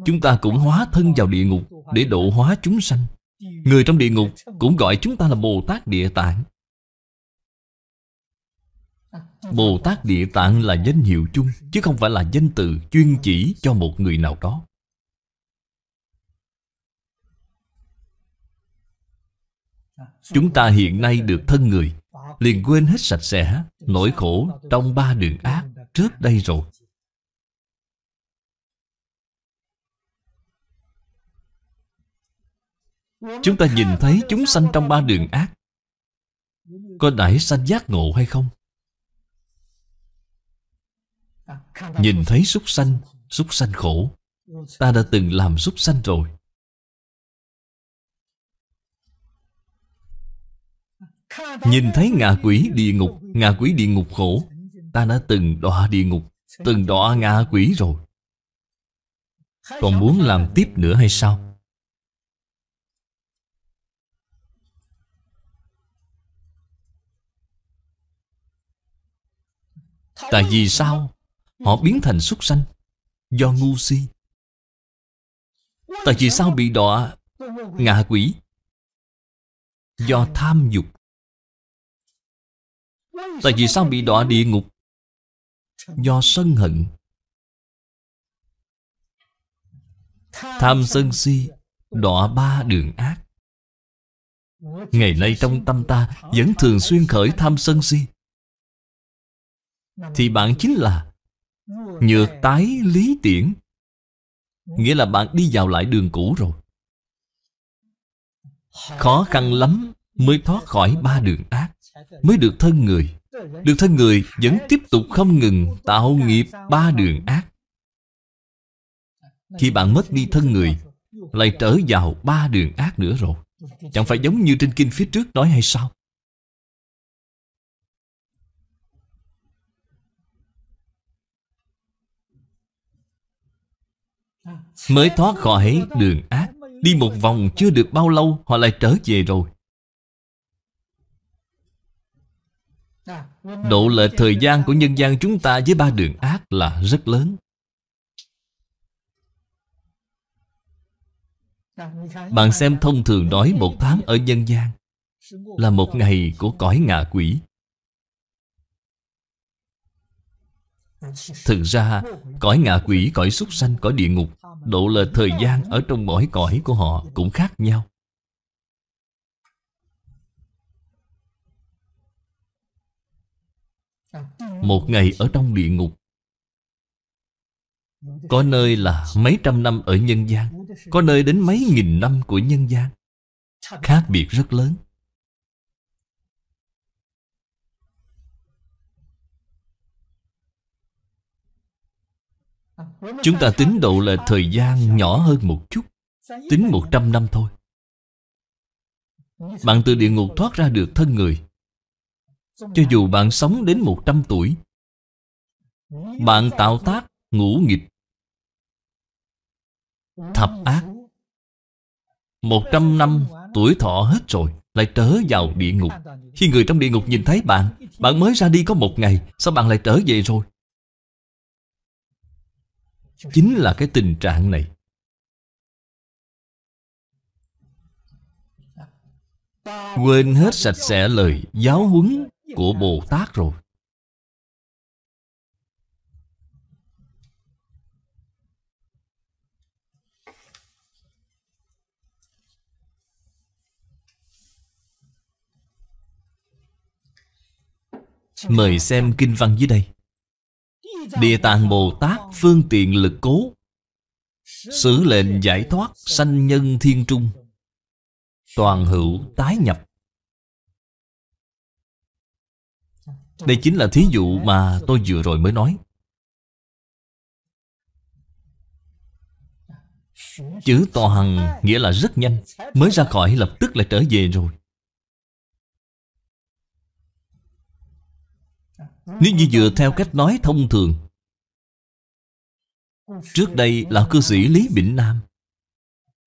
Chúng ta cũng hóa thân vào địa ngục Để độ hóa chúng sanh Người trong địa ngục cũng gọi chúng ta là Bồ Tát Địa Tạng Bồ Tát Địa Tạng là danh hiệu chung Chứ không phải là danh từ chuyên chỉ cho một người nào đó Chúng ta hiện nay được thân người Liền quên hết sạch sẽ Nỗi khổ trong ba đường ác Trước đây rồi Chúng ta nhìn thấy chúng sanh trong ba đường ác Có đại sanh giác ngộ hay không? Nhìn thấy súc sanh Súc sanh khổ Ta đã từng làm súc sanh rồi Nhìn thấy ngạ quỷ địa ngục Ngạ quỷ địa ngục khổ Ta đã từng đọa địa ngục Từng đọa ngạ quỷ rồi Còn muốn làm tiếp nữa hay sao Tại vì sao Họ biến thành súc sanh Do ngu si Tại vì sao bị đọa Ngạ quỷ Do tham dục Tại vì sao bị đọa địa ngục Do sân hận Tham sân si Đọa ba đường ác Ngày nay trong tâm ta Vẫn thường xuyên khởi tham sân si Thì bạn chính là Nhược tái lý tiễn Nghĩa là bạn đi vào lại đường cũ rồi Khó khăn lắm mới thoát khỏi ba đường ác Mới được thân người Được thân người vẫn tiếp tục không ngừng tạo nghiệp ba đường ác Khi bạn mất đi thân người Lại trở vào ba đường ác nữa rồi Chẳng phải giống như trên kinh phía trước nói hay sao Mới thoát khỏi đường ác Đi một vòng chưa được bao lâu Họ lại trở về rồi Độ lệch thời gian của nhân gian chúng ta với ba đường ác là rất lớn Bạn xem thông thường nói một tháng ở nhân gian Là một ngày của cõi ngạ quỷ Thực ra cõi ngạ quỷ, cõi súc sanh, cõi địa ngục độ lệch thời gian ở trong mỗi cõi của họ cũng khác nhau một ngày ở trong địa ngục có nơi là mấy trăm năm ở nhân gian có nơi đến mấy nghìn năm của nhân gian khác biệt rất lớn Chúng ta tính độ là thời gian nhỏ hơn một chút Tính 100 năm thôi Bạn từ địa ngục thoát ra được thân người Cho dù bạn sống đến 100 tuổi Bạn tạo tác ngũ nghịch Thập ác 100 năm tuổi thọ hết rồi Lại trở vào địa ngục Khi người trong địa ngục nhìn thấy bạn Bạn mới ra đi có một ngày Sao bạn lại trở về rồi chính là cái tình trạng này quên hết sạch sẽ lời giáo huấn của bồ tát rồi mời xem kinh văn dưới đây Địa Tạng Bồ Tát phương tiện lực cố Sử lệnh giải thoát sanh nhân thiên trung Toàn hữu tái nhập Đây chính là thí dụ mà tôi vừa rồi mới nói Chữ toàn nghĩa là rất nhanh Mới ra khỏi lập tức là trở về rồi Nếu như dựa theo cách nói thông thường Trước đây là cư sĩ Lý Bỉnh Nam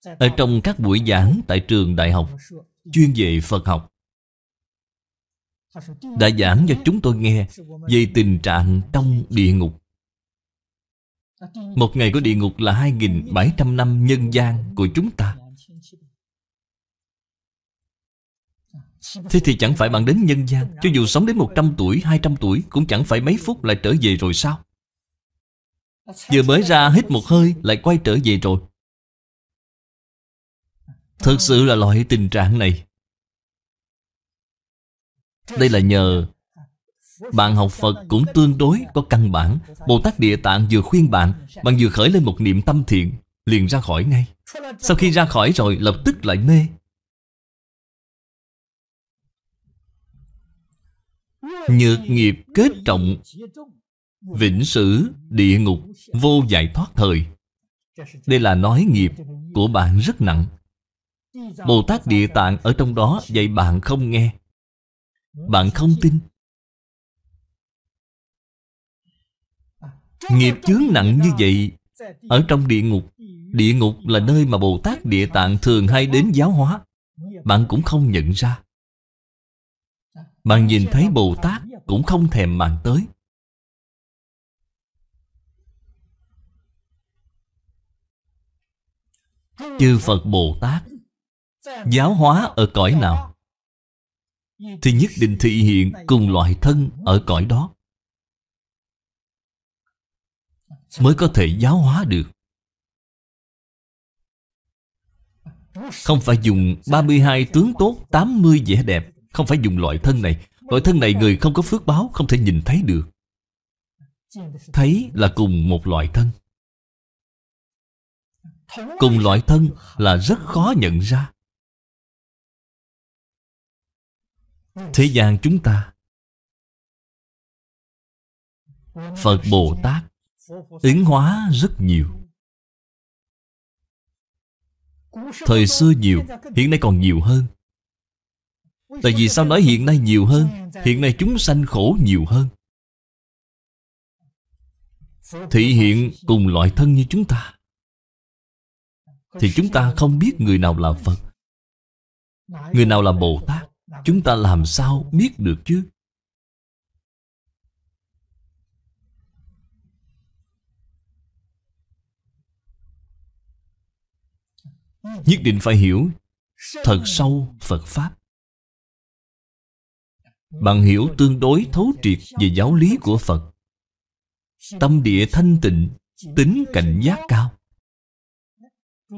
Ở trong các buổi giảng tại trường đại học Chuyên về Phật học Đã giảng cho chúng tôi nghe Về tình trạng trong địa ngục Một ngày của địa ngục là 2.700 năm nhân gian của chúng ta Thế thì chẳng phải bạn đến nhân gian Cho dù sống đến 100 tuổi, 200 tuổi Cũng chẳng phải mấy phút lại trở về rồi sao Vừa mới ra hít một hơi Lại quay trở về rồi Thật sự là loại tình trạng này Đây là nhờ Bạn học Phật cũng tương đối có căn bản Bồ Tát Địa Tạng vừa khuyên bạn Bạn vừa khởi lên một niệm tâm thiện Liền ra khỏi ngay Sau khi ra khỏi rồi lập tức lại mê Nhược nghiệp kết trọng Vĩnh sử địa ngục Vô giải thoát thời Đây là nói nghiệp của bạn rất nặng Bồ Tát Địa Tạng ở trong đó dạy bạn không nghe Bạn không tin Nghiệp chướng nặng như vậy Ở trong địa ngục Địa ngục là nơi mà Bồ Tát Địa Tạng thường hay đến giáo hóa Bạn cũng không nhận ra bạn nhìn thấy Bồ Tát cũng không thèm màng tới Chư Phật Bồ Tát Giáo hóa ở cõi nào Thì nhất định thị hiện cùng loại thân ở cõi đó Mới có thể giáo hóa được Không phải dùng 32 tướng tốt 80 vẻ đẹp không phải dùng loại thân này Loại thân này người không có phước báo Không thể nhìn thấy được Thấy là cùng một loại thân Cùng loại thân là rất khó nhận ra Thế gian chúng ta Phật Bồ Tát Ứng hóa rất nhiều Thời xưa nhiều Hiện nay còn nhiều hơn Tại vì sao nói hiện nay nhiều hơn Hiện nay chúng sanh khổ nhiều hơn Thị hiện cùng loại thân như chúng ta Thì chúng ta không biết người nào là Phật Người nào là Bồ Tát Chúng ta làm sao biết được chứ Nhất định phải hiểu Thật sâu Phật Pháp bạn hiểu tương đối thấu triệt về giáo lý của Phật Tâm địa thanh tịnh Tính cảnh giác cao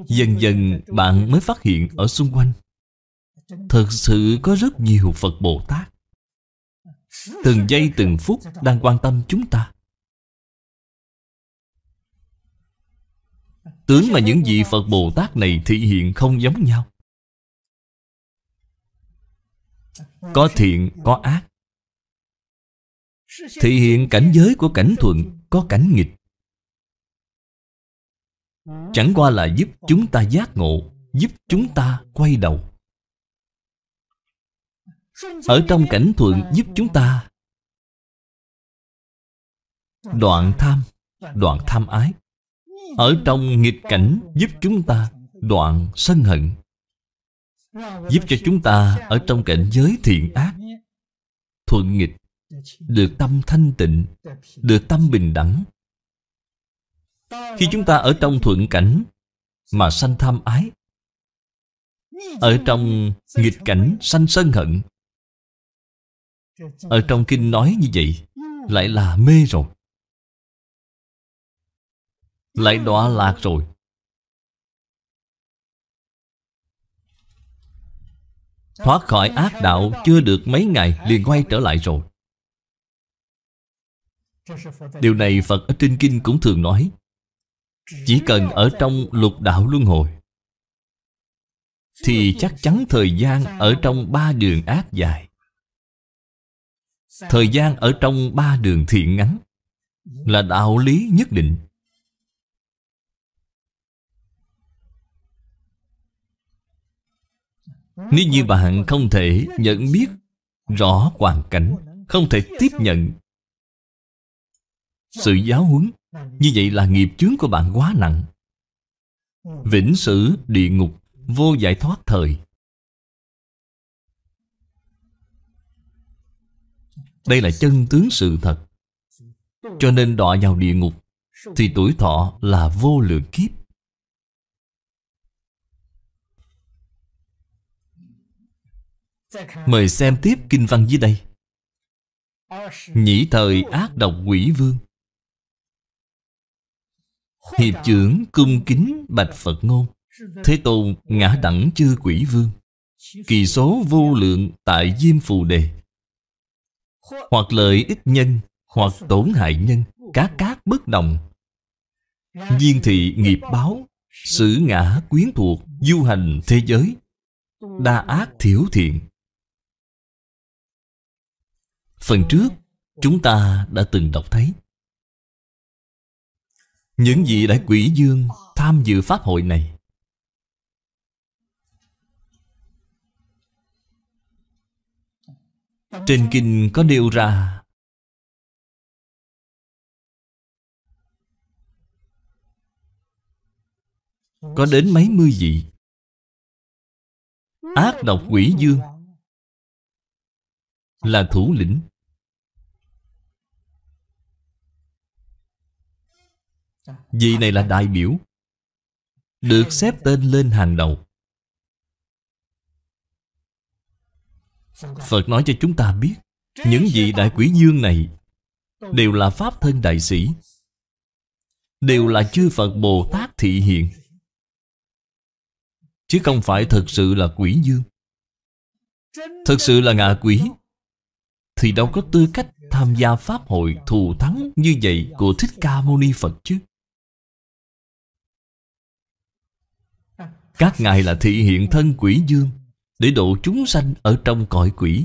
Dần dần bạn mới phát hiện ở xung quanh Thật sự có rất nhiều Phật Bồ Tát Từng giây từng phút đang quan tâm chúng ta Tướng mà những vị Phật Bồ Tát này thị hiện không giống nhau Có thiện, có ác Thị hiện cảnh giới của cảnh thuận Có cảnh nghịch Chẳng qua là giúp chúng ta giác ngộ Giúp chúng ta quay đầu Ở trong cảnh thuận giúp chúng ta Đoạn tham Đoạn tham ái Ở trong nghịch cảnh giúp chúng ta Đoạn sân hận Giúp cho chúng ta ở trong cảnh giới thiện ác Thuận nghịch Được tâm thanh tịnh Được tâm bình đẳng Khi chúng ta ở trong thuận cảnh Mà sanh tham ái Ở trong nghịch cảnh sanh sân hận Ở trong kinh nói như vậy Lại là mê rồi Lại đọa lạc rồi Thoát khỏi ác đạo chưa được mấy ngày liền quay trở lại rồi Điều này Phật ở trên kinh cũng thường nói Chỉ cần ở trong lục đạo luân hồi Thì chắc chắn thời gian ở trong ba đường ác dài Thời gian ở trong ba đường thiện ngắn Là đạo lý nhất định Nếu như bạn không thể nhận biết rõ hoàn cảnh Không thể tiếp nhận sự giáo huấn Như vậy là nghiệp chướng của bạn quá nặng Vĩnh sử địa ngục vô giải thoát thời Đây là chân tướng sự thật Cho nên đọa vào địa ngục Thì tuổi thọ là vô lượng kiếp Mời xem tiếp kinh văn dưới đây Nhĩ thời ác độc quỷ vương Hiệp trưởng cung kính bạch Phật ngôn Thế tôn ngã đẳng chư quỷ vương Kỳ số vô lượng tại diêm phù đề Hoặc lợi ích nhân Hoặc tổn hại nhân Các các bất đồng nhiên thị nghiệp báo Sử ngã quyến thuộc Du hành thế giới Đa ác thiểu thiện Phần trước chúng ta đã từng đọc thấy Những vị đại quỷ dương tham dự pháp hội này Trên kinh có nêu ra Có đến mấy mươi vị Ác độc quỷ dương là thủ lĩnh vị này là đại biểu được xếp tên lên hàng đầu phật nói cho chúng ta biết những vị đại quỷ dương này đều là pháp thân đại sĩ đều là chư phật bồ tát thị hiện chứ không phải thật sự là quỷ dương thật sự là ngạ quỷ thì đâu có tư cách tham gia pháp hội thù thắng như vậy của Thích Ca Mâu Ni Phật chứ. Các ngài là thị hiện thân quỷ dương để độ chúng sanh ở trong cõi quỷ.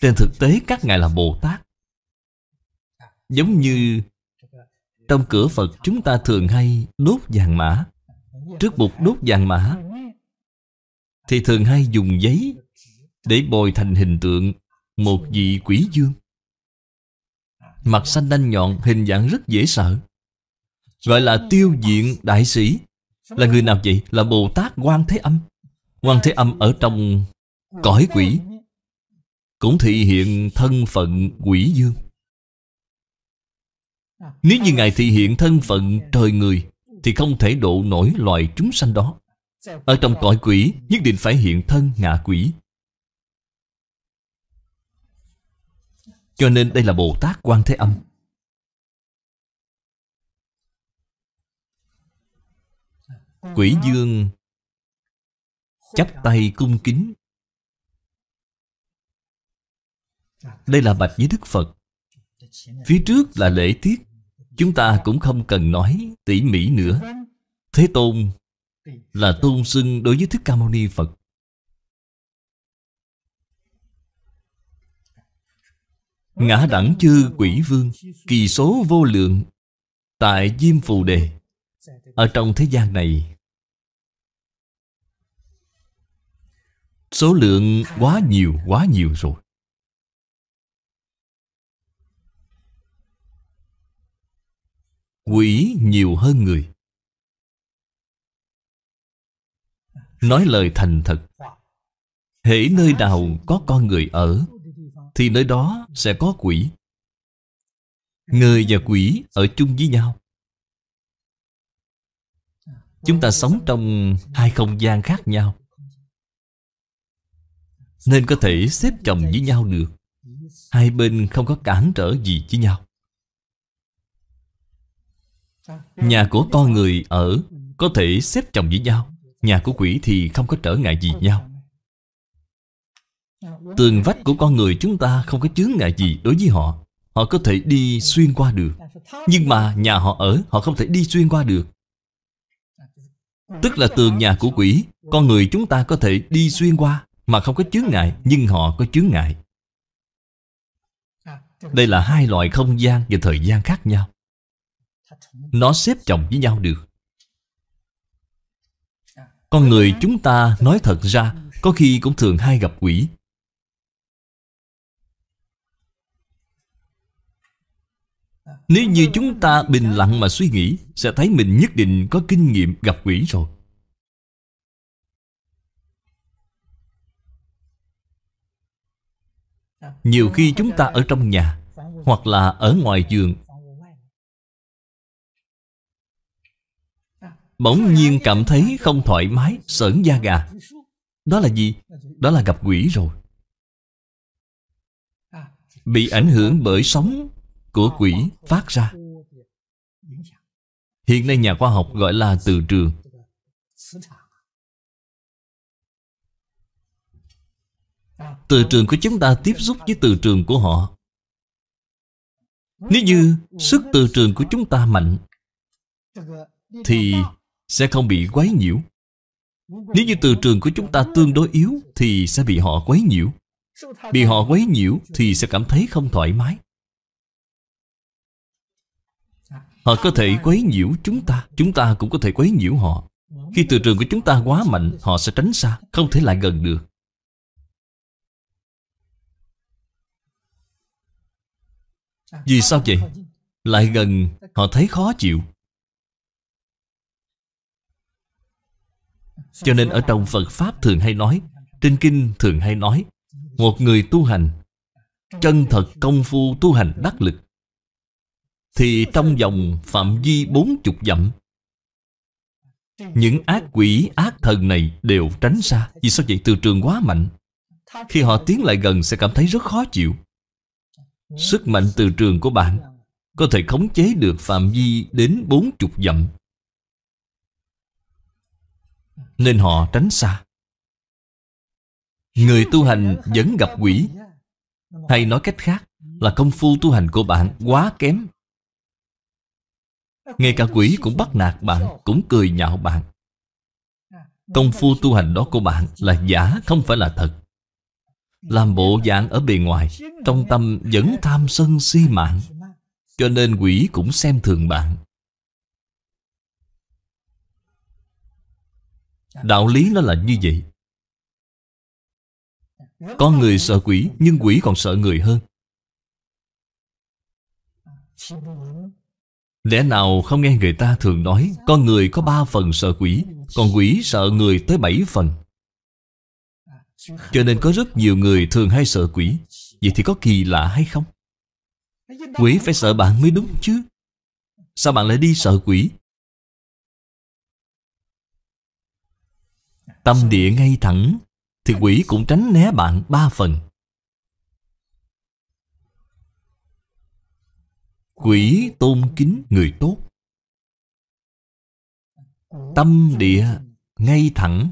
Trên thực tế các ngài là Bồ Tát. Giống như trong cửa Phật chúng ta thường hay đốt vàng mã. Trước bục đốt vàng mã thì thường hay dùng giấy để bồi thành hình tượng một vị quỷ dương Mặt xanh đanh nhọn hình dạng rất dễ sợ Gọi là tiêu diện đại sĩ Là người nào vậy? Là Bồ Tát Quan Thế Âm Quan Thế Âm ở trong cõi quỷ Cũng thị hiện thân phận quỷ dương Nếu như Ngài thị hiện thân phận trời người Thì không thể độ nổi loài chúng sanh đó Ở trong cõi quỷ nhất định phải hiện thân ngạ quỷ Cho nên đây là Bồ Tát Quan Thế Âm. Quỷ Dương chắp tay cung kính. Đây là bạch với Đức Phật. Phía trước là lễ tiết. Chúng ta cũng không cần nói tỉ mỉ nữa. Thế Tôn là tôn xưng đối với Thích Ca Mâu Ni Phật. Ngã đẳng chư quỷ vương Kỳ số vô lượng Tại Diêm Phù Đề Ở trong thế gian này Số lượng quá nhiều quá nhiều rồi Quỷ nhiều hơn người Nói lời thành thật Hễ nơi nào có con người ở thì nơi đó sẽ có quỷ. Người và quỷ ở chung với nhau. Chúng ta sống trong hai không gian khác nhau. Nên có thể xếp chồng với nhau được. Hai bên không có cản trở gì với nhau. Nhà của con người ở có thể xếp chồng với nhau. Nhà của quỷ thì không có trở ngại gì nhau. Tường vách của con người chúng ta không có chướng ngại gì đối với họ Họ có thể đi xuyên qua được Nhưng mà nhà họ ở họ không thể đi xuyên qua được Tức là tường nhà của quỷ Con người chúng ta có thể đi xuyên qua Mà không có chướng ngại Nhưng họ có chướng ngại Đây là hai loại không gian và thời gian khác nhau Nó xếp chồng với nhau được Con người chúng ta nói thật ra Có khi cũng thường hay gặp quỷ Nếu như chúng ta bình lặng mà suy nghĩ Sẽ thấy mình nhất định có kinh nghiệm gặp quỷ rồi Nhiều khi chúng ta ở trong nhà Hoặc là ở ngoài giường Bỗng nhiên cảm thấy không thoải mái Sởn da gà Đó là gì? Đó là gặp quỷ rồi Bị ảnh hưởng bởi sóng của quỷ phát ra Hiện nay nhà khoa học gọi là từ trường Từ trường của chúng ta tiếp xúc với từ trường của họ Nếu như sức từ trường của chúng ta mạnh Thì sẽ không bị quấy nhiễu Nếu như từ trường của chúng ta tương đối yếu Thì sẽ bị họ quấy nhiễu Bị họ quấy nhiễu thì sẽ cảm thấy không thoải mái Họ có thể quấy nhiễu chúng ta Chúng ta cũng có thể quấy nhiễu họ Khi từ trường của chúng ta quá mạnh Họ sẽ tránh xa Không thể lại gần được Vì sao vậy? Lại gần họ thấy khó chịu Cho nên ở trong Phật Pháp thường hay nói Trên Kinh thường hay nói Một người tu hành Chân thật công phu tu hành đắc lực thì trong vòng phạm vi bốn chục dặm Những ác quỷ ác thần này đều tránh xa Vì sao vậy từ trường quá mạnh Khi họ tiến lại gần sẽ cảm thấy rất khó chịu Sức mạnh từ trường của bạn Có thể khống chế được phạm vi đến bốn chục dặm Nên họ tránh xa Người tu hành vẫn gặp quỷ Hay nói cách khác là công phu tu hành của bạn quá kém ngay cả quỷ cũng bắt nạt bạn Cũng cười nhạo bạn Công phu tu hành đó của bạn là giả Không phải là thật Làm bộ dạng ở bề ngoài Trong tâm vẫn tham sân si mạng Cho nên quỷ cũng xem thường bạn Đạo lý nó là như vậy Có người sợ quỷ Nhưng quỷ còn sợ người hơn Lẽ nào không nghe người ta thường nói Con người có ba phần sợ quỷ Còn quỷ sợ người tới bảy phần Cho nên có rất nhiều người thường hay sợ quỷ Vậy thì có kỳ lạ hay không? Quỷ phải sợ bạn mới đúng chứ Sao bạn lại đi sợ quỷ? Tâm địa ngay thẳng Thì quỷ cũng tránh né bạn ba phần quỷ tôn kính người tốt tâm địa ngay thẳng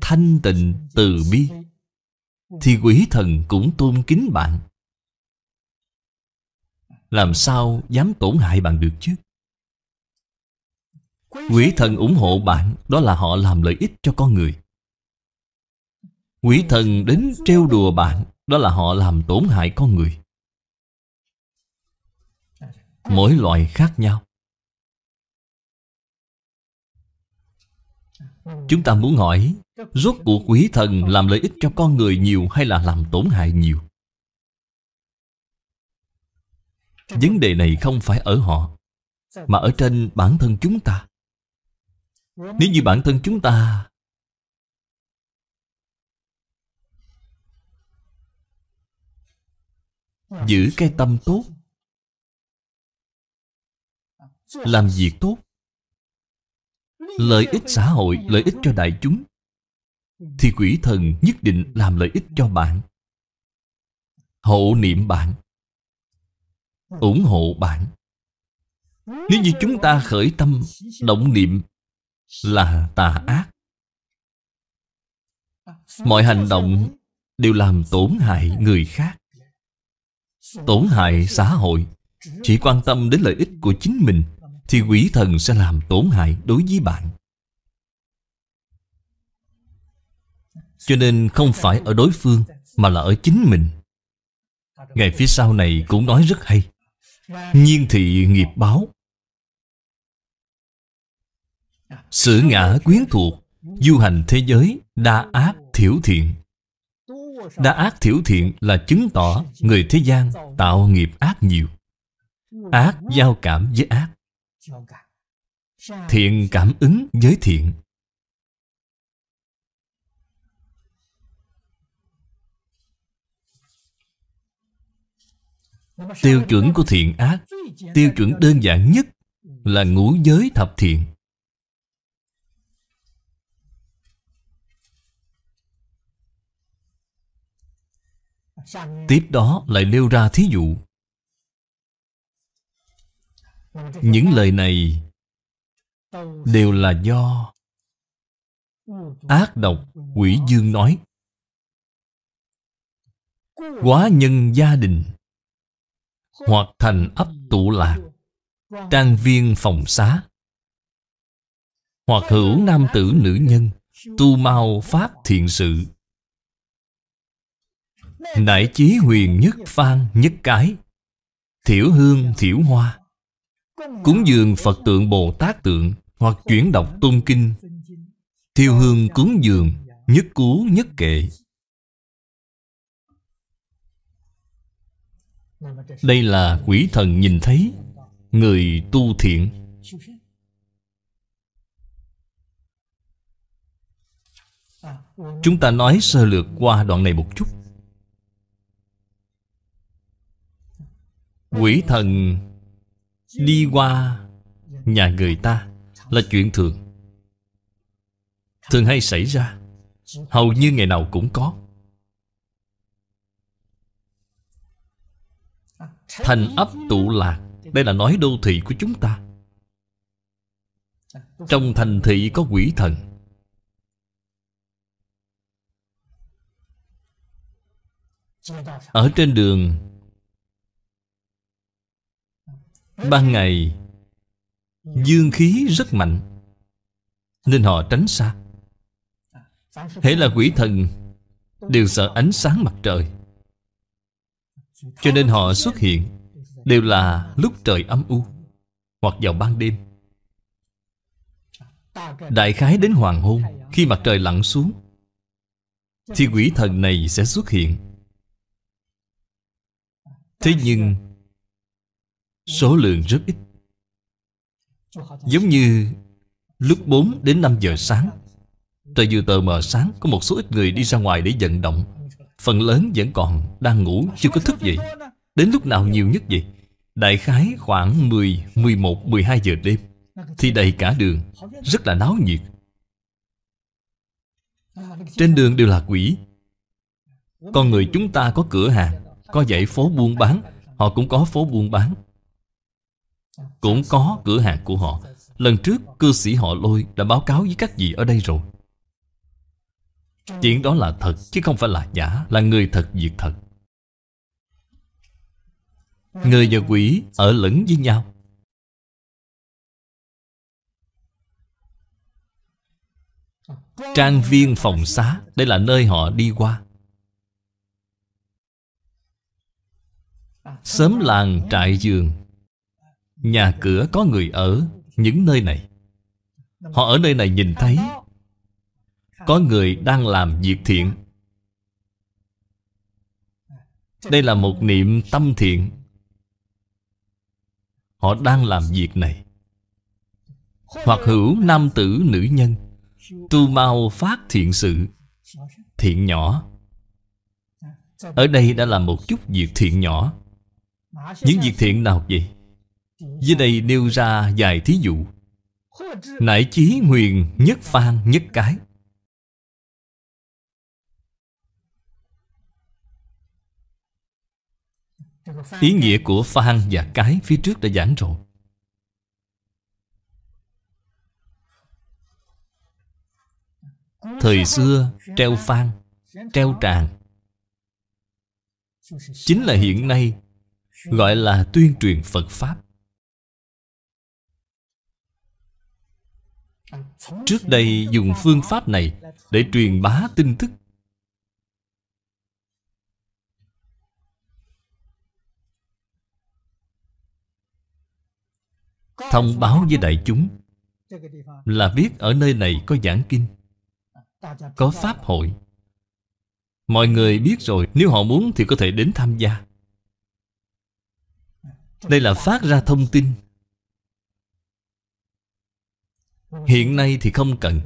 thanh tịnh từ bi thì quỷ thần cũng tôn kính bạn làm sao dám tổn hại bạn được chứ quỷ thần ủng hộ bạn đó là họ làm lợi ích cho con người quỷ thần đến trêu đùa bạn đó là họ làm tổn hại con người Ừ. mỗi loại khác nhau chúng ta muốn hỏi rốt cuộc quý thần làm lợi ích cho con người nhiều hay là làm tổn hại nhiều vấn đề này không phải ở họ mà ở trên bản thân chúng ta nếu như bản thân chúng ta giữ cái tâm tốt làm việc tốt lợi ích xã hội lợi ích cho đại chúng thì quỷ thần nhất định làm lợi ích cho bạn hộ niệm bạn ủng hộ bạn nếu như chúng ta khởi tâm động niệm là tà ác mọi hành động đều làm tổn hại người khác tổn hại xã hội chỉ quan tâm đến lợi ích của chính mình thì quỷ thần sẽ làm tổn hại đối với bạn. Cho nên không phải ở đối phương mà là ở chính mình. Ngày phía sau này cũng nói rất hay. Nhiên thị nghiệp báo. sự ngã quyến thuộc, du hành thế giới, đa ác thiểu thiện. Đa ác thiểu thiện là chứng tỏ người thế gian tạo nghiệp ác nhiều. Ác giao cảm với ác thiện cảm ứng với thiện tiêu chuẩn của thiện ác tiêu chuẩn đơn giản nhất là ngũ giới thập thiện tiếp đó lại nêu ra thí dụ những lời này đều là do ác độc quỷ dương nói quá nhân gia đình hoặc thành ấp tụ lạc trang viên phòng xá hoặc hữu nam tử nữ nhân tu mau phát thiện sự đại chí huyền nhất phan nhất cái thiểu hương thiểu hoa Cúng dường Phật tượng Bồ Tát tượng Hoặc chuyển đọc tôn kinh Thiêu hương cúng dường Nhất cú nhất kệ Đây là quỷ thần nhìn thấy Người tu thiện Chúng ta nói sơ lược qua đoạn này một chút Quỷ thần Đi qua nhà người ta Là chuyện thường Thường hay xảy ra Hầu như ngày nào cũng có Thành ấp tụ lạc Đây là nói đô thị của chúng ta Trong thành thị có quỷ thần Ở trên đường Ban ngày Dương khí rất mạnh Nên họ tránh xa Thế là quỷ thần Đều sợ ánh sáng mặt trời Cho nên họ xuất hiện Đều là lúc trời âm u Hoặc vào ban đêm Đại khái đến hoàng hôn Khi mặt trời lặn xuống Thì quỷ thần này sẽ xuất hiện Thế nhưng Số lượng rất ít Giống như lúc 4 đến 5 giờ sáng Trời vừa tờ mờ sáng Có một số ít người đi ra ngoài để vận động Phần lớn vẫn còn đang ngủ Chưa có thức dậy Đến lúc nào nhiều nhất vậy Đại khái khoảng 10, 11, 12 giờ đêm Thì đầy cả đường Rất là náo nhiệt Trên đường đều là quỷ Con người chúng ta có cửa hàng Có dãy phố buôn bán Họ cũng có phố buôn bán cũng có cửa hàng của họ Lần trước cư sĩ họ lôi đã báo cáo với các vị ở đây rồi Chuyện đó là thật chứ không phải là giả Là người thật việc thật Người và quỷ ở lẫn với nhau Trang viên phòng xá Đây là nơi họ đi qua Sớm làng trại giường Nhà cửa có người ở Những nơi này Họ ở nơi này nhìn thấy Có người đang làm việc thiện Đây là một niệm tâm thiện Họ đang làm việc này Hoặc hữu nam tử nữ nhân Tu mau phát thiện sự Thiện nhỏ Ở đây đã là một chút việc thiện nhỏ Những việc thiện nào vậy? Dưới đây nêu ra vài thí dụ Nại chí huyền nhất phan nhất cái Ý nghĩa của phan và cái phía trước đã giảng rồi Thời xưa treo phan, treo tràng Chính là hiện nay gọi là tuyên truyền Phật Pháp Trước đây dùng phương pháp này Để truyền bá tin tức Thông báo với đại chúng Là biết ở nơi này có giảng kinh Có pháp hội Mọi người biết rồi Nếu họ muốn thì có thể đến tham gia Đây là phát ra thông tin Hiện nay thì không cần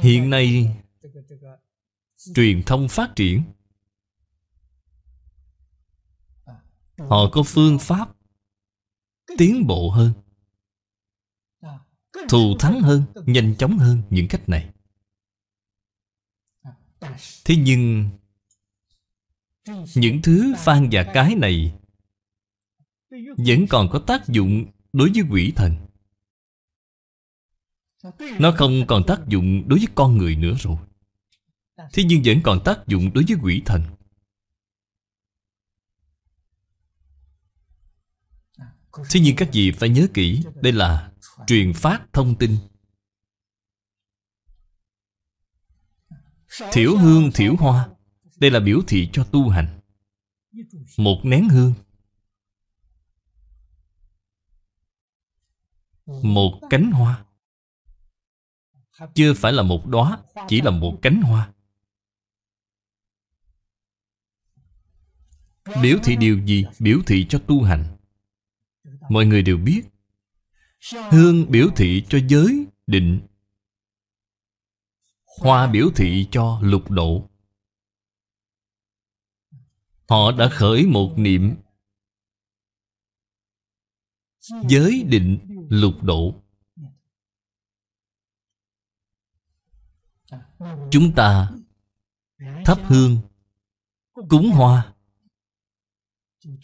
Hiện nay Truyền thông phát triển Họ có phương pháp Tiến bộ hơn Thù thắng hơn Nhanh chóng hơn những cách này Thế nhưng Những thứ phan và cái này vẫn còn có tác dụng đối với quỷ thần Nó không còn tác dụng đối với con người nữa rồi Thế nhưng vẫn còn tác dụng đối với quỷ thần Thế nhưng các vị phải nhớ kỹ Đây là truyền phát thông tin Thiểu hương thiểu hoa Đây là biểu thị cho tu hành Một nén hương một cánh hoa chưa phải là một đóa chỉ là một cánh hoa biểu thị điều gì biểu thị cho tu hành mọi người đều biết hương biểu thị cho giới định hoa biểu thị cho lục độ họ đã khởi một niệm giới định lục độ Chúng ta thắp hương Cúng hoa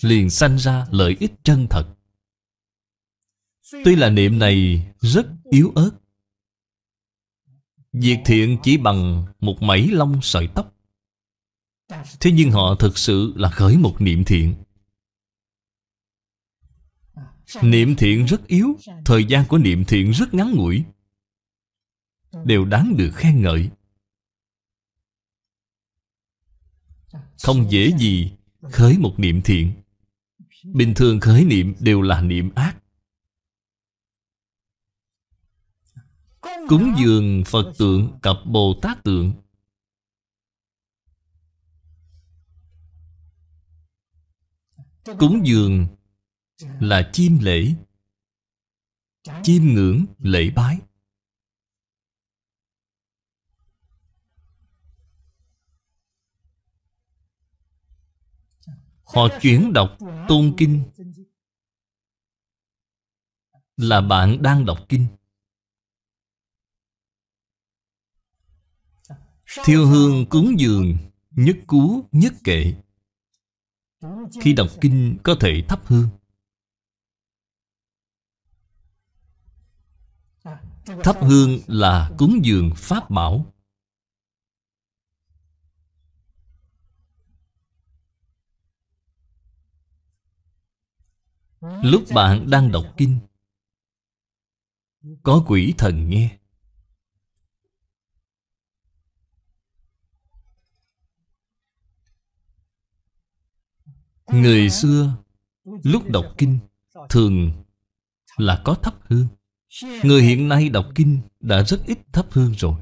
Liền sanh ra lợi ích chân thật Tuy là niệm này rất yếu ớt Việc thiện chỉ bằng một mảy lông sợi tóc Thế nhưng họ thực sự là khởi một niệm thiện Niệm thiện rất yếu Thời gian của niệm thiện rất ngắn ngủi Đều đáng được khen ngợi Không dễ gì khởi một niệm thiện Bình thường khởi niệm đều là niệm ác Cúng dường Phật tượng cặp Bồ Tát tượng Cúng dường là chim lễ chim ngưỡng lễ bái họ chuyển đọc tôn kinh là bạn đang đọc kinh thiêu hương cúng dường nhất cú nhất kệ khi đọc kinh có thể thắp hương Thắp hương là cúng dường Pháp bảo Lúc bạn đang đọc kinh Có quỷ thần nghe Người xưa Lúc đọc kinh Thường là có thắp hương Người hiện nay đọc kinh đã rất ít thắp hương rồi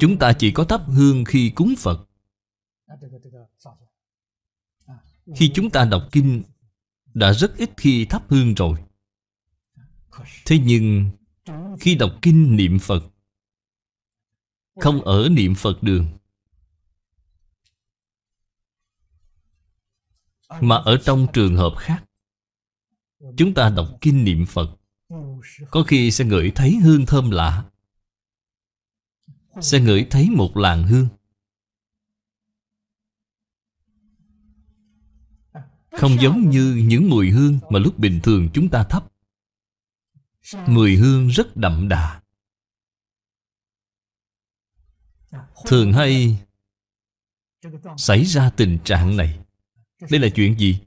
Chúng ta chỉ có thắp hương khi cúng Phật Khi chúng ta đọc kinh Đã rất ít khi thắp hương rồi Thế nhưng Khi đọc kinh niệm Phật Không ở niệm Phật đường Mà ở trong trường hợp khác Chúng ta đọc kinh niệm Phật Có khi sẽ ngửi thấy hương thơm lạ Sẽ ngửi thấy một làn hương Không giống như những mùi hương mà lúc bình thường chúng ta thấp Mùi hương rất đậm đà Thường hay xảy ra tình trạng này Đây là chuyện gì?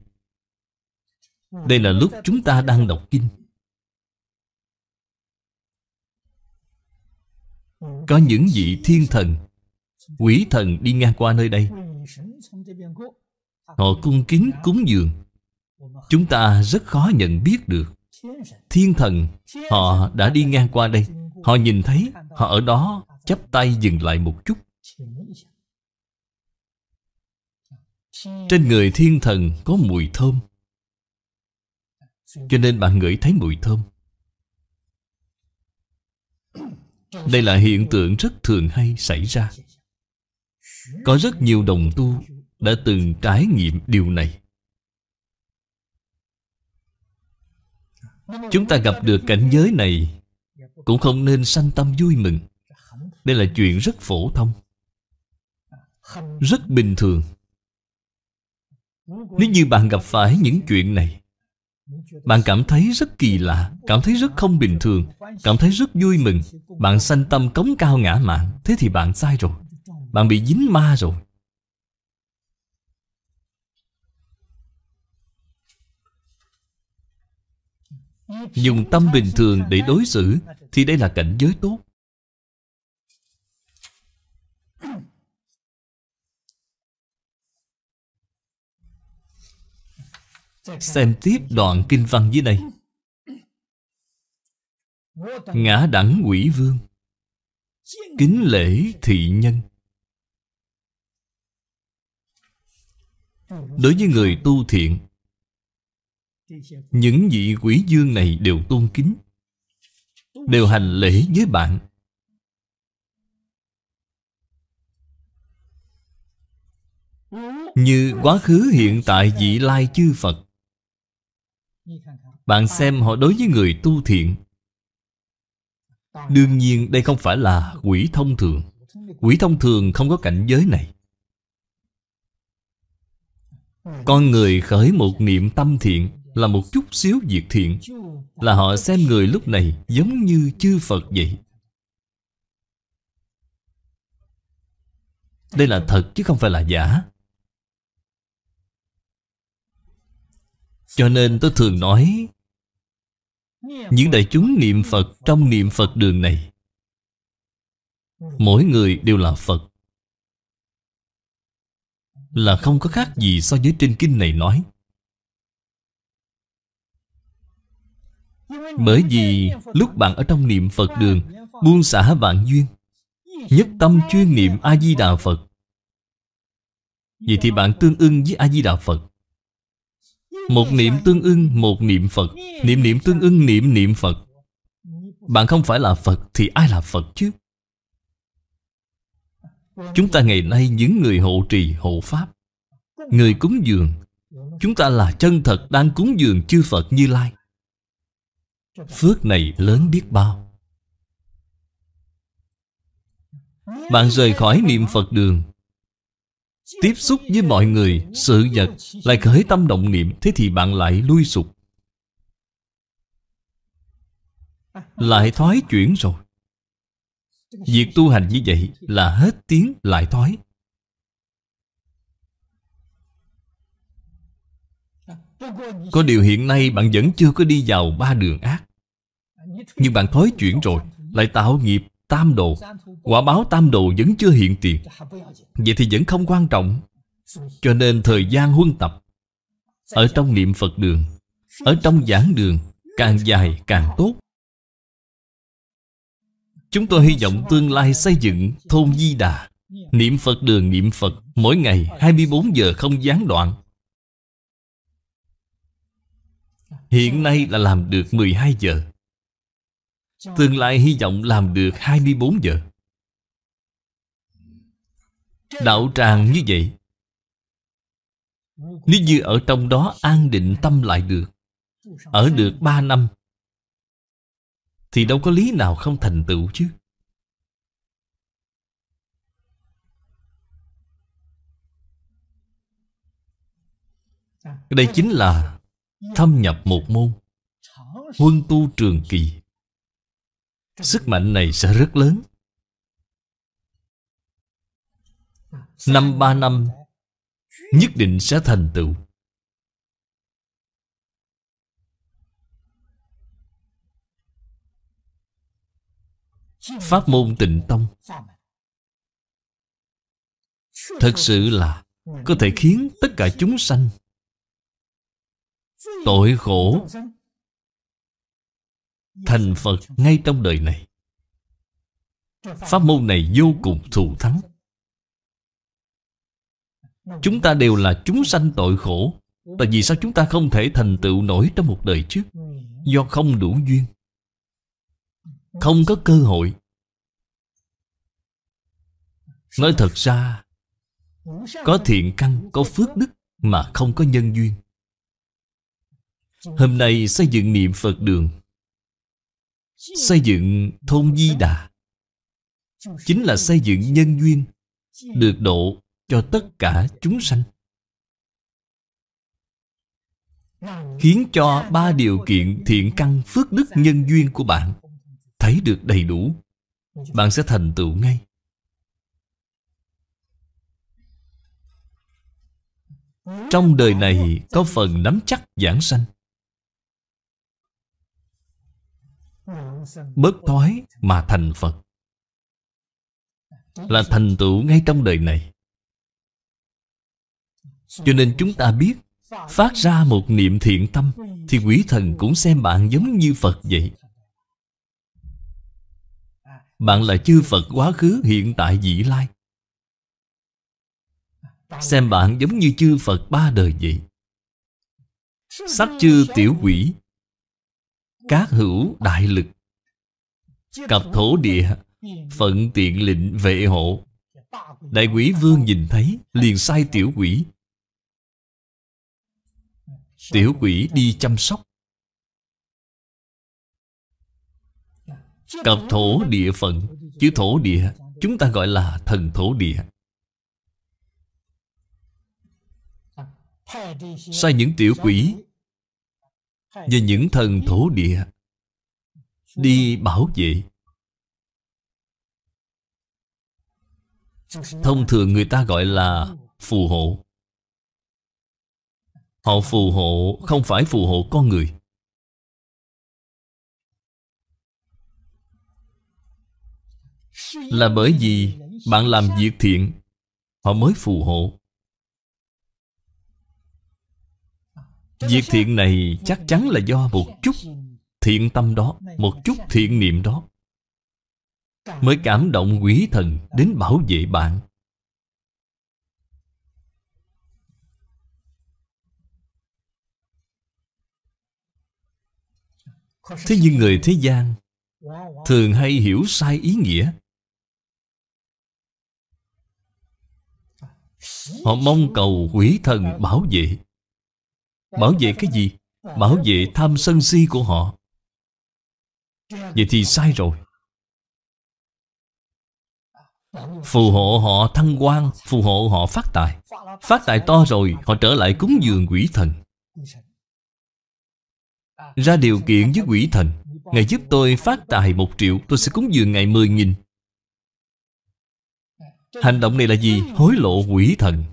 Đây là lúc chúng ta đang đọc kinh Có những vị thiên thần Quỷ thần đi ngang qua nơi đây Họ cung kính cúng dường Chúng ta rất khó nhận biết được Thiên thần Họ đã đi ngang qua đây Họ nhìn thấy Họ ở đó chắp tay dừng lại một chút Trên người thiên thần có mùi thơm cho nên bạn ngửi thấy mùi thơm Đây là hiện tượng rất thường hay xảy ra Có rất nhiều đồng tu Đã từng trải nghiệm điều này Chúng ta gặp được cảnh giới này Cũng không nên sanh tâm vui mừng Đây là chuyện rất phổ thông Rất bình thường Nếu như bạn gặp phải những chuyện này bạn cảm thấy rất kỳ lạ Cảm thấy rất không bình thường Cảm thấy rất vui mừng Bạn sanh tâm cống cao ngã mạng Thế thì bạn sai rồi Bạn bị dính ma rồi Dùng tâm bình thường để đối xử Thì đây là cảnh giới tốt Xem tiếp đoạn kinh văn dưới đây Ngã đẳng quỷ vương Kính lễ thị nhân Đối với người tu thiện Những vị quỷ dương này đều tôn kính Đều hành lễ với bạn Như quá khứ hiện tại vị lai chư Phật bạn xem họ đối với người tu thiện đương nhiên đây không phải là quỷ thông thường quỷ thông thường không có cảnh giới này con người khởi một niệm tâm thiện là một chút xíu việc thiện là họ xem người lúc này giống như chư phật vậy đây là thật chứ không phải là giả Cho nên tôi thường nói Những đại chúng niệm Phật trong niệm Phật đường này Mỗi người đều là Phật Là không có khác gì so với trên kinh này nói Bởi vì lúc bạn ở trong niệm Phật đường Buông xả vạn duyên Nhất tâm chuyên niệm A-di-đà Phật Vậy thì bạn tương ưng với A-di-đà Phật một niệm tương ưng một niệm Phật Niệm niệm tương ưng niệm niệm Phật Bạn không phải là Phật thì ai là Phật chứ Chúng ta ngày nay những người hộ trì hộ Pháp Người cúng dường Chúng ta là chân thật đang cúng dường chư Phật Như Lai Phước này lớn biết bao Bạn rời khỏi niệm Phật đường Tiếp xúc với mọi người, sự vật Lại khởi tâm động niệm Thế thì bạn lại lui sụp Lại thoái chuyển rồi Việc tu hành như vậy là hết tiếng lại thoái Có điều hiện nay bạn vẫn chưa có đi vào ba đường ác Nhưng bạn thói chuyển rồi Lại tạo nghiệp Tam độ Quả báo tam độ vẫn chưa hiện tiền Vậy thì vẫn không quan trọng Cho nên thời gian huân tập Ở trong niệm Phật đường Ở trong giảng đường Càng dài càng tốt Chúng tôi hy vọng tương lai xây dựng thôn Di Đà Niệm Phật đường niệm Phật Mỗi ngày 24 giờ không gián đoạn Hiện nay là làm được 12 giờ Tương lai hy vọng làm được 24 giờ Đạo tràng như vậy Nếu như ở trong đó an định tâm lại được Ở được 3 năm Thì đâu có lý nào không thành tựu chứ Đây chính là thâm nhập một môn Huân tu trường kỳ Sức mạnh này sẽ rất lớn Năm ba năm Nhất định sẽ thành tựu Pháp môn tịnh tông Thật sự là Có thể khiến tất cả chúng sanh Tội khổ thành Phật ngay trong đời này. Pháp môn này vô cùng thù thắng. Chúng ta đều là chúng sanh tội khổ. Tại vì sao chúng ta không thể thành tựu nổi trong một đời trước? Do không đủ duyên. Không có cơ hội. Nói thật ra, có thiện căn, có phước đức mà không có nhân duyên. Hôm nay xây dựng niệm Phật đường Xây dựng thôn Di Đà Chính là xây dựng nhân duyên Được độ cho tất cả chúng sanh Khiến cho ba điều kiện thiện căn phước đức nhân duyên của bạn Thấy được đầy đủ Bạn sẽ thành tựu ngay Trong đời này có phần nắm chắc giảng sanh bớt thoái mà thành Phật Là thành tựu ngay trong đời này Cho nên chúng ta biết Phát ra một niệm thiện tâm Thì quỷ thần cũng xem bạn giống như Phật vậy Bạn là chư Phật quá khứ hiện tại vị lai Xem bạn giống như chư Phật ba đời vậy sắc chư tiểu quỷ Các hữu đại lực Cặp thổ địa Phận tiện lệnh vệ hộ Đại quỷ vương nhìn thấy Liền sai tiểu quỷ Tiểu quỷ đi chăm sóc Cặp thổ địa phận chứ thổ địa Chúng ta gọi là thần thổ địa Sai những tiểu quỷ Và những thần thổ địa đi bảo vệ thông thường người ta gọi là phù hộ họ phù hộ không phải phù hộ con người là bởi vì bạn làm việc thiện họ mới phù hộ việc thiện này chắc chắn là do một chút thiện tâm đó Một chút thiện niệm đó Mới cảm động quý thần đến bảo vệ bạn Thế nhưng người thế gian Thường hay hiểu sai ý nghĩa Họ mong cầu quỷ thần bảo vệ Bảo vệ cái gì? Bảo vệ tham sân si của họ Vậy thì sai rồi Phù hộ họ thăng quan Phù hộ họ phát tài Phát tài to rồi Họ trở lại cúng dường quỷ thần Ra điều kiện với quỷ thần Ngài giúp tôi phát tài một triệu Tôi sẽ cúng dường ngày mười nghìn Hành động này là gì? Hối lộ quỷ thần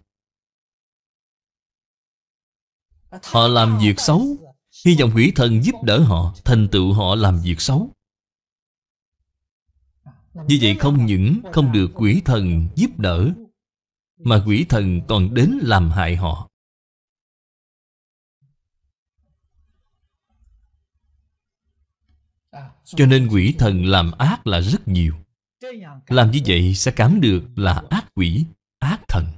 Họ làm việc xấu Hy vọng quỷ thần giúp đỡ họ Thành tựu họ làm việc xấu Như vậy không những không được quỷ thần giúp đỡ Mà quỷ thần còn đến làm hại họ Cho nên quỷ thần làm ác là rất nhiều Làm như vậy sẽ cảm được là ác quỷ, ác thần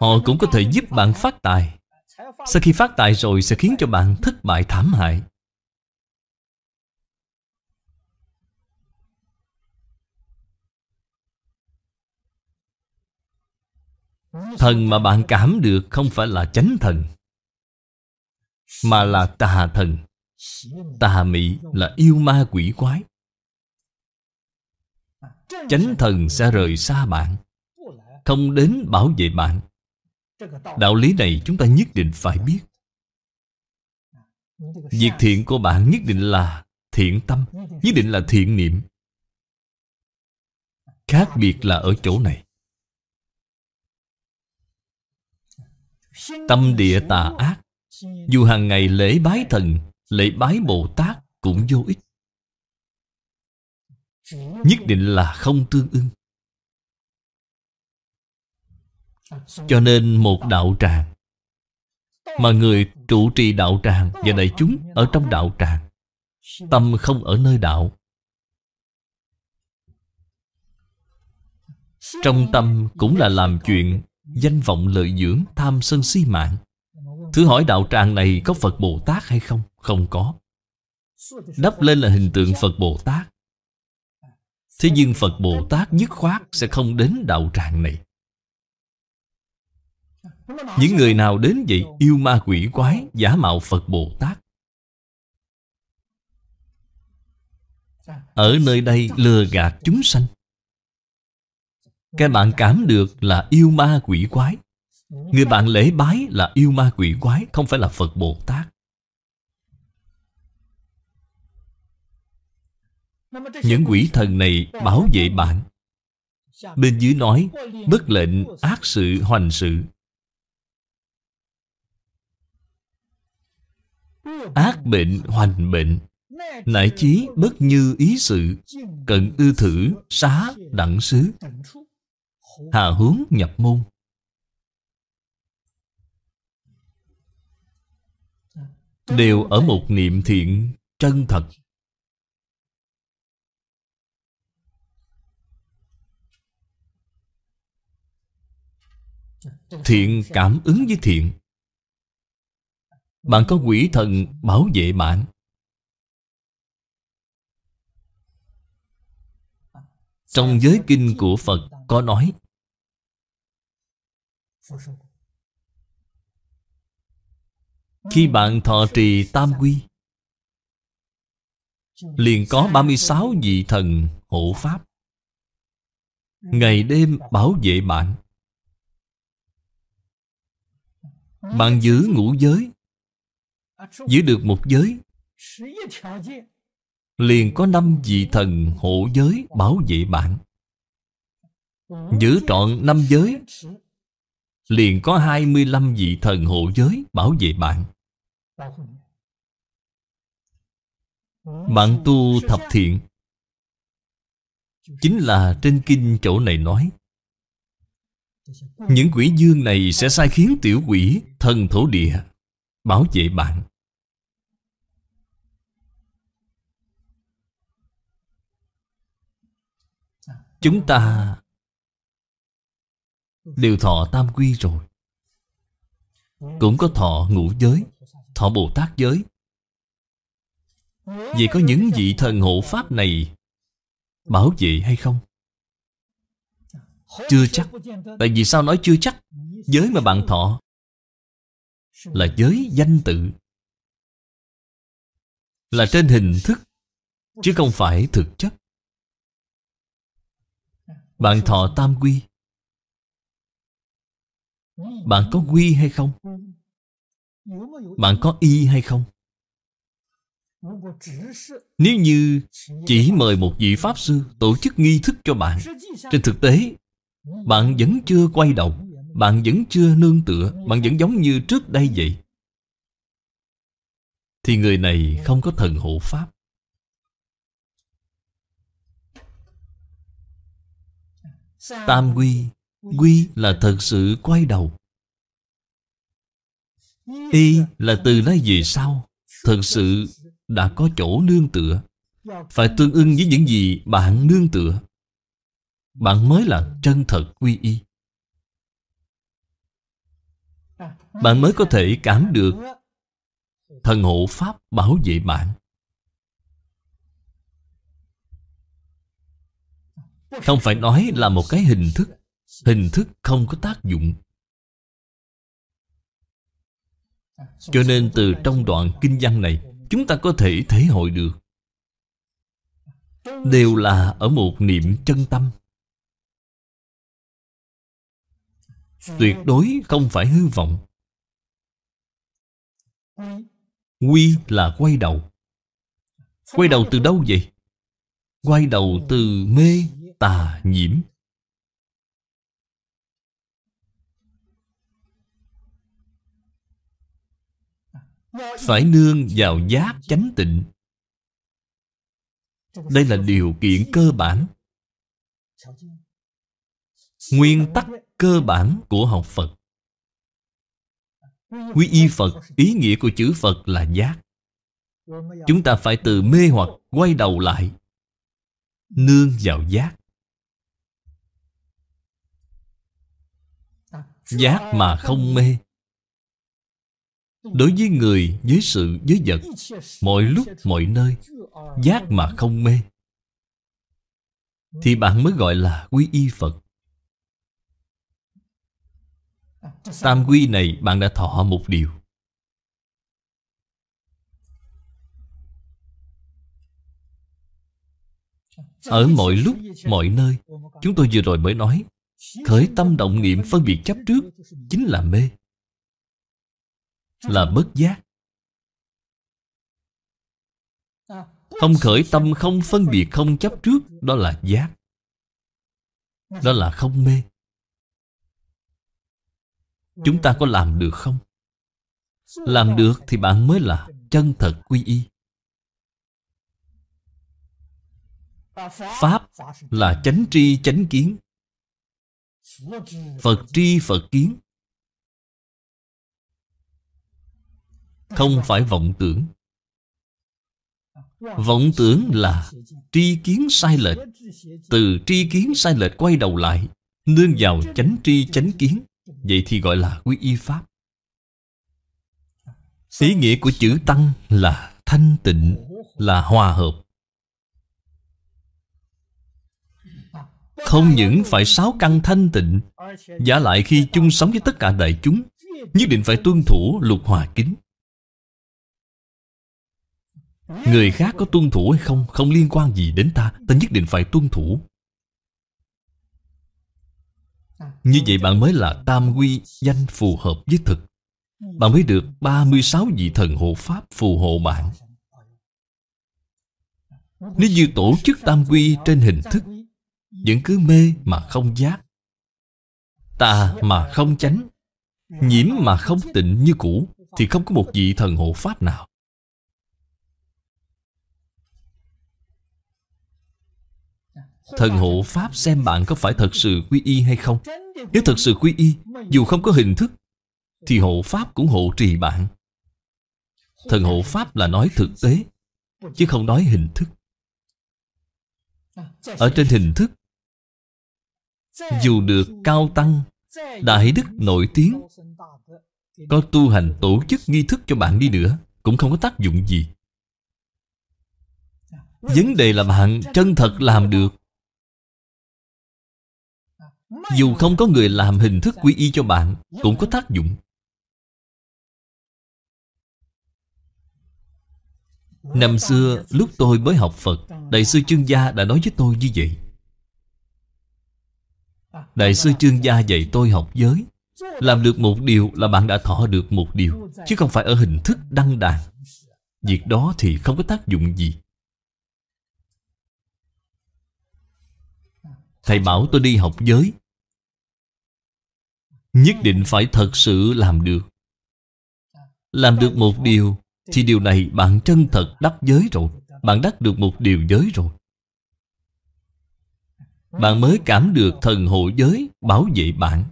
Họ cũng có thể giúp bạn phát tài Sau khi phát tài rồi sẽ khiến cho bạn thất bại thảm hại Thần mà bạn cảm được không phải là chánh thần Mà là tà thần Tà mỹ là yêu ma quỷ quái Chánh thần sẽ rời xa bạn không đến bảo vệ bạn Đạo lý này chúng ta nhất định phải biết Việc thiện của bạn nhất định là thiện tâm Nhất định là thiện niệm Khác biệt là ở chỗ này Tâm địa tà ác Dù hàng ngày lễ bái thần Lễ bái Bồ Tát cũng vô ích Nhất định là không tương ưng Cho nên một đạo tràng Mà người trụ trì đạo tràng Và đại chúng ở trong đạo tràng Tâm không ở nơi đạo Trong tâm cũng là làm chuyện Danh vọng lợi dưỡng tham sân si mạng thứ hỏi đạo tràng này có Phật Bồ Tát hay không? Không có Đắp lên là hình tượng Phật Bồ Tát Thế nhưng Phật Bồ Tát nhất khoát sẽ không đến đạo tràng này những người nào đến vậy yêu ma quỷ quái Giả mạo Phật Bồ Tát Ở nơi đây lừa gạt chúng sanh Các bạn cảm được là yêu ma quỷ quái Người bạn lễ bái là yêu ma quỷ quái Không phải là Phật Bồ Tát Những quỷ thần này bảo vệ bạn Bên dưới nói Bất lệnh ác sự hoành sự ác bệnh hoành bệnh 乃 chí bất như ý sự Cận ư thử xá đẳng xứ Hà hướng nhập môn Đều ở một niệm thiện chân thật Thiện cảm ứng với thiện bạn có quỷ thần bảo vệ bạn Trong giới kinh của Phật có nói Khi bạn thọ trì tam quy Liền có 36 vị thần hộ pháp Ngày đêm bảo vệ bạn Bạn giữ ngũ giới Giữ được một giới Liền có năm vị thần hộ giới bảo vệ bạn Giữ trọn năm giới Liền có 25 vị thần hộ giới bảo vệ bạn Bạn tu thập thiện Chính là trên kinh chỗ này nói Những quỷ dương này sẽ sai khiến tiểu quỷ Thần thổ địa Bảo vệ bạn Chúng ta Đều thọ tam quy rồi Cũng có thọ ngũ giới Thọ Bồ Tát giới vì có những vị thần hộ pháp này Bảo vệ hay không? Chưa chắc Tại vì sao nói chưa chắc Giới mà bạn thọ Là giới danh tự Là trên hình thức Chứ không phải thực chất bạn thọ tam quy Bạn có quy hay không? Bạn có y hay không? Nếu như chỉ mời một vị Pháp Sư tổ chức nghi thức cho bạn Trên thực tế, bạn vẫn chưa quay đầu Bạn vẫn chưa nương tựa Bạn vẫn giống như trước đây vậy Thì người này không có thần hộ Pháp Tam quy Quy là thật sự quay đầu Y là từ nay về sau Thật sự đã có chỗ nương tựa Phải tương ưng với những gì bạn nương tựa Bạn mới là chân thật quy y Bạn mới có thể cảm được Thần hộ Pháp bảo vệ bạn Không phải nói là một cái hình thức Hình thức không có tác dụng Cho nên từ trong đoạn kinh văn này Chúng ta có thể thể hội được Đều là ở một niệm chân tâm Tuyệt đối không phải hư vọng Quy là quay đầu Quay đầu từ đâu vậy? Quay đầu từ mê tà nhiễm. Phải nương vào giác chánh tịnh. Đây là điều kiện cơ bản. Nguyên tắc cơ bản của học Phật. Quy y Phật, ý nghĩa của chữ Phật là giác. Chúng ta phải từ mê hoặc quay đầu lại Nương vào giác giác mà không mê đối với người với sự với vật mọi lúc mọi nơi giác mà không mê thì bạn mới gọi là quy y phật tam quy này bạn đã thọ một điều ở mọi lúc mọi nơi chúng tôi vừa rồi mới nói Khởi tâm động niệm phân biệt chấp trước Chính là mê Là bất giác Không khởi tâm không phân biệt không chấp trước Đó là giác Đó là không mê Chúng ta có làm được không? Làm được thì bạn mới là chân thật quy y Pháp là chánh tri chánh kiến Phật tri Phật kiến Không phải vọng tưởng Vọng tưởng là tri kiến sai lệch Từ tri kiến sai lệch quay đầu lại Nương vào chánh tri chánh kiến Vậy thì gọi là quy y Pháp Ý nghĩa của chữ tăng là thanh tịnh Là hòa hợp Không những phải sáu căn thanh tịnh Giả lại khi chung sống với tất cả đại chúng Nhất định phải tuân thủ luật hòa kính Người khác có tuân thủ hay không Không liên quan gì đến ta Ta nhất định phải tuân thủ Như vậy bạn mới là tam quy danh phù hợp với thực Bạn mới được 36 vị thần hộ Pháp phù hộ bạn Nếu như tổ chức tam quy trên hình thức vẫn cứ mê mà không giác Tà mà không tránh Nhiễm mà không tịnh như cũ Thì không có một vị thần hộ pháp nào Thần hộ pháp xem bạn có phải thật sự quy y hay không Nếu thật sự quy y Dù không có hình thức Thì hộ pháp cũng hộ trì bạn Thần hộ pháp là nói thực tế Chứ không nói hình thức Ở trên hình thức dù được cao tăng Đại đức nổi tiếng Có tu hành tổ chức nghi thức cho bạn đi nữa Cũng không có tác dụng gì Vấn đề là bạn chân thật làm được Dù không có người làm hình thức quy y cho bạn Cũng có tác dụng Năm xưa lúc tôi mới học Phật Đại sư chương gia đã nói với tôi như vậy Đại sư Trương Gia dạy tôi học giới Làm được một điều là bạn đã thọ được một điều Chứ không phải ở hình thức đăng đàn Việc đó thì không có tác dụng gì Thầy bảo tôi đi học giới Nhất định phải thật sự làm được Làm được một điều Thì điều này bạn chân thật đắc giới rồi Bạn đắc được một điều giới rồi bạn mới cảm được thần hộ giới bảo vệ bạn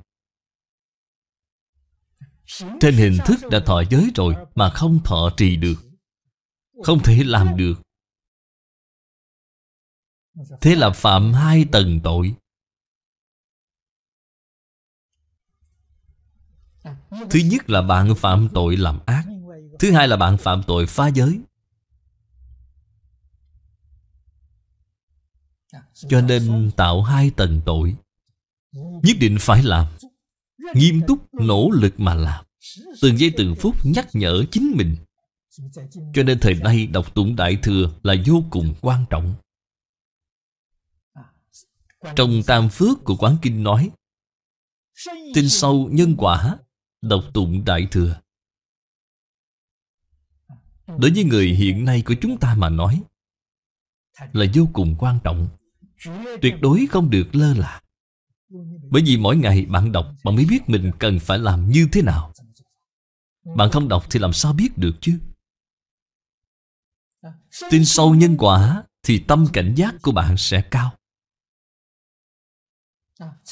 Trên hình thức đã thọ giới rồi Mà không thọ trì được Không thể làm được Thế là phạm hai tầng tội Thứ nhất là bạn phạm tội làm ác Thứ hai là bạn phạm tội phá giới Cho nên tạo hai tầng tội Nhất định phải làm Nghiêm túc, nỗ lực mà làm Từng giây từng phút nhắc nhở chính mình Cho nên thời nay đọc tụng Đại Thừa là vô cùng quan trọng Trong Tam Phước của Quán Kinh nói Tin sâu nhân quả Đọc tụng Đại Thừa Đối với người hiện nay của chúng ta mà nói Là vô cùng quan trọng Tuyệt đối không được lơ là Bởi vì mỗi ngày bạn đọc Bạn mới biết mình cần phải làm như thế nào Bạn không đọc thì làm sao biết được chứ Tin sâu nhân quả Thì tâm cảnh giác của bạn sẽ cao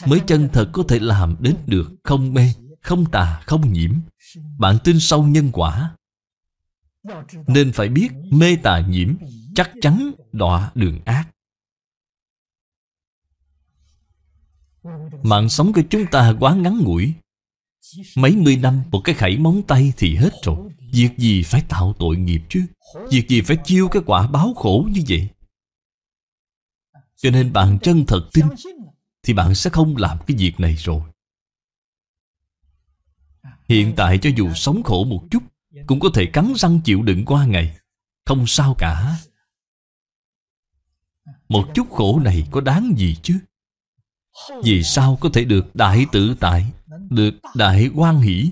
Mới chân thật có thể làm đến được Không mê, không tà, không nhiễm Bạn tin sâu nhân quả Nên phải biết mê tà nhiễm Chắc chắn đọa đường ác Mạng sống của chúng ta quá ngắn ngủi Mấy mươi năm một cái khẩy móng tay thì hết rồi Việc gì phải tạo tội nghiệp chứ Việc gì phải chiêu cái quả báo khổ như vậy Cho nên bạn chân thật tin Thì bạn sẽ không làm cái việc này rồi Hiện tại cho dù sống khổ một chút Cũng có thể cắn răng chịu đựng qua ngày Không sao cả Một chút khổ này có đáng gì chứ vì sao có thể được đại tự tại Được đại quan hỷ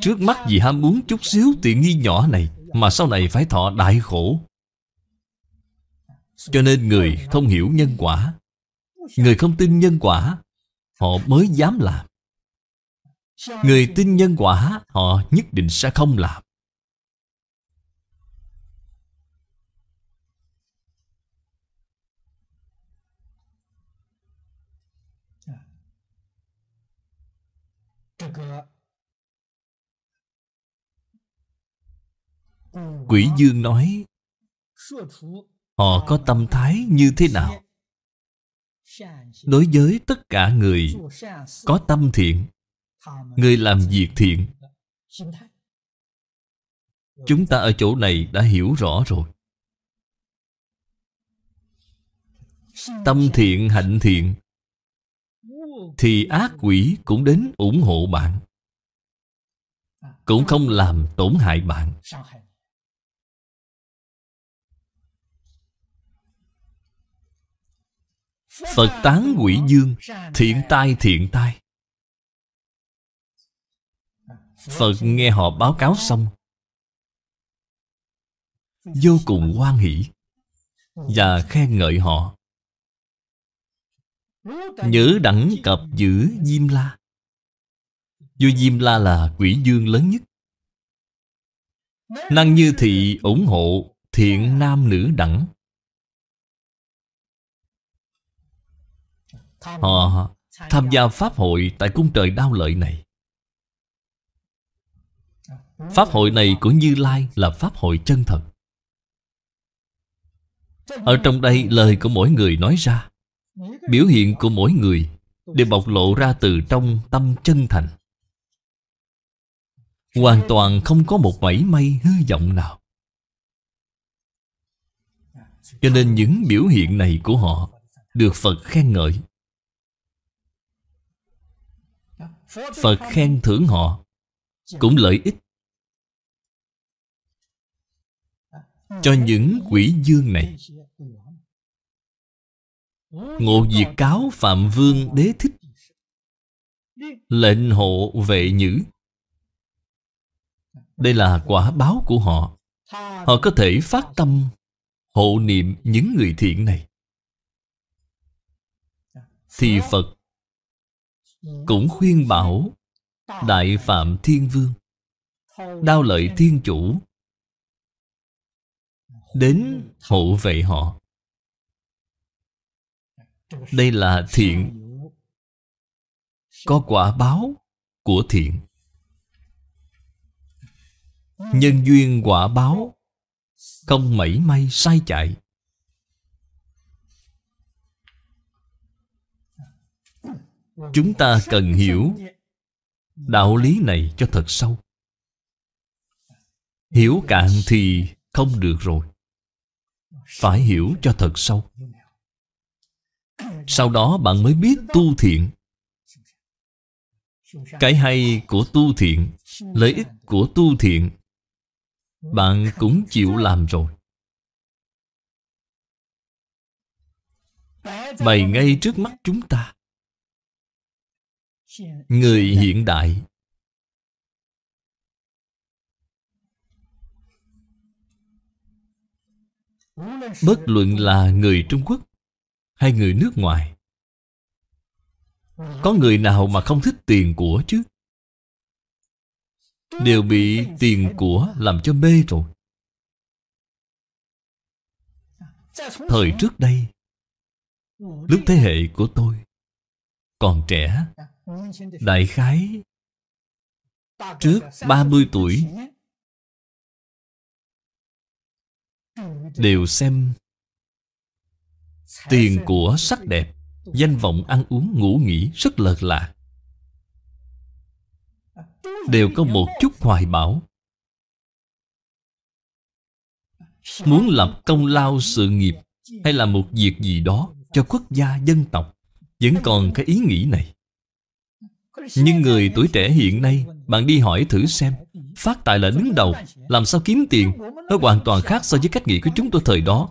Trước mắt vì ham muốn chút xíu tiện nghi nhỏ này Mà sau này phải thọ đại khổ Cho nên người không hiểu nhân quả Người không tin nhân quả Họ mới dám làm Người tin nhân quả Họ nhất định sẽ không làm Quỷ dương nói Họ có tâm thái như thế nào? Đối với tất cả người có tâm thiện Người làm việc thiện Chúng ta ở chỗ này đã hiểu rõ rồi Tâm thiện hạnh thiện Thì ác quỷ cũng đến ủng hộ bạn Cũng không làm tổn hại bạn Phật tán quỷ dương Thiện tai thiện tai Phật nghe họ báo cáo xong Vô cùng hoan hỷ Và khen ngợi họ Nhớ đẳng cập giữ Diêm La Vua Diêm La là quỷ dương lớn nhất Năng như thị ủng hộ thiện nam nữ đẳng Họ ờ, ờ. tham gia Pháp hội tại cung trời đau lợi này Pháp hội này của Như Lai là Pháp hội chân thật Ở trong đây lời của mỗi người nói ra Biểu hiện của mỗi người Đều bộc lộ ra từ trong tâm chân thành Hoàn toàn không có một mảy may hư vọng nào Cho nên những biểu hiện này của họ Được Phật khen ngợi Phật khen thưởng họ Cũng lợi ích Cho những quỷ dương này Ngộ diệt cáo Phạm Vương Đế Thích Lệnh hộ vệ nhữ Đây là quả báo của họ Họ có thể phát tâm Hộ niệm những người thiện này Thì Phật cũng khuyên bảo Đại Phạm Thiên Vương Đao lợi Thiên Chủ Đến hộ vệ họ Đây là thiện Có quả báo của thiện Nhân duyên quả báo Không mảy may sai chạy chúng ta cần hiểu đạo lý này cho thật sâu hiểu cạn thì không được rồi phải hiểu cho thật sâu sau đó bạn mới biết tu thiện cái hay của tu thiện lợi ích của tu thiện bạn cũng chịu làm rồi bày ngay trước mắt chúng ta người hiện đại bất luận là người trung quốc hay người nước ngoài có người nào mà không thích tiền của chứ đều bị tiền của làm cho mê rồi thời trước đây lúc thế hệ của tôi còn trẻ Đại khái Trước 30 tuổi Đều xem Tiền của sắc đẹp Danh vọng ăn uống ngủ nghỉ rất lợt lạc à, Đều có một chút hoài bão Muốn lập công lao sự nghiệp Hay là một việc gì đó Cho quốc gia dân tộc Vẫn còn cái ý nghĩ này nhưng người tuổi trẻ hiện nay Bạn đi hỏi thử xem Phát tài là đứng đầu Làm sao kiếm tiền Nó hoàn toàn khác so với cách nghĩ của chúng tôi thời đó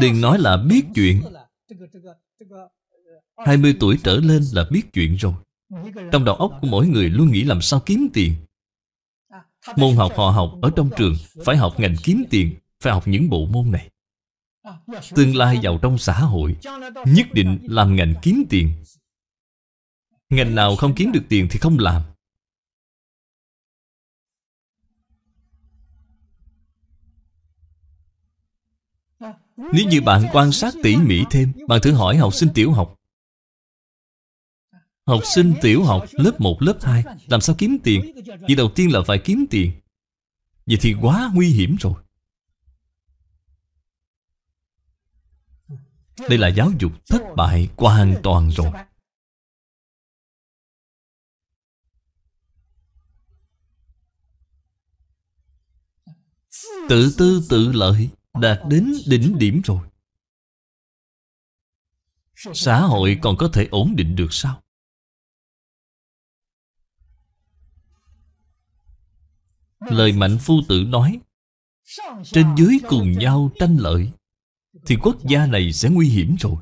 Đừng nói là biết chuyện 20 tuổi trở lên là biết chuyện rồi Trong đầu óc của mỗi người luôn nghĩ làm sao kiếm tiền Môn học họ học ở trong trường Phải học ngành kiếm tiền Phải học những bộ môn này Tương lai giàu trong xã hội Nhất định làm ngành kiếm tiền Ngành nào không kiếm được tiền thì không làm Nếu như bạn quan sát tỉ mỉ thêm Bạn thử hỏi học sinh tiểu học Học sinh tiểu học lớp 1, lớp 2 Làm sao kiếm tiền Vì đầu tiên là phải kiếm tiền Vậy thì quá nguy hiểm rồi Đây là giáo dục thất bại hoàn toàn rồi Tự tư tự lợi Đạt đến đỉnh điểm rồi Xã hội còn có thể ổn định được sao Lời mạnh phu tử nói Trên dưới cùng nhau tranh lợi thì quốc gia này sẽ nguy hiểm rồi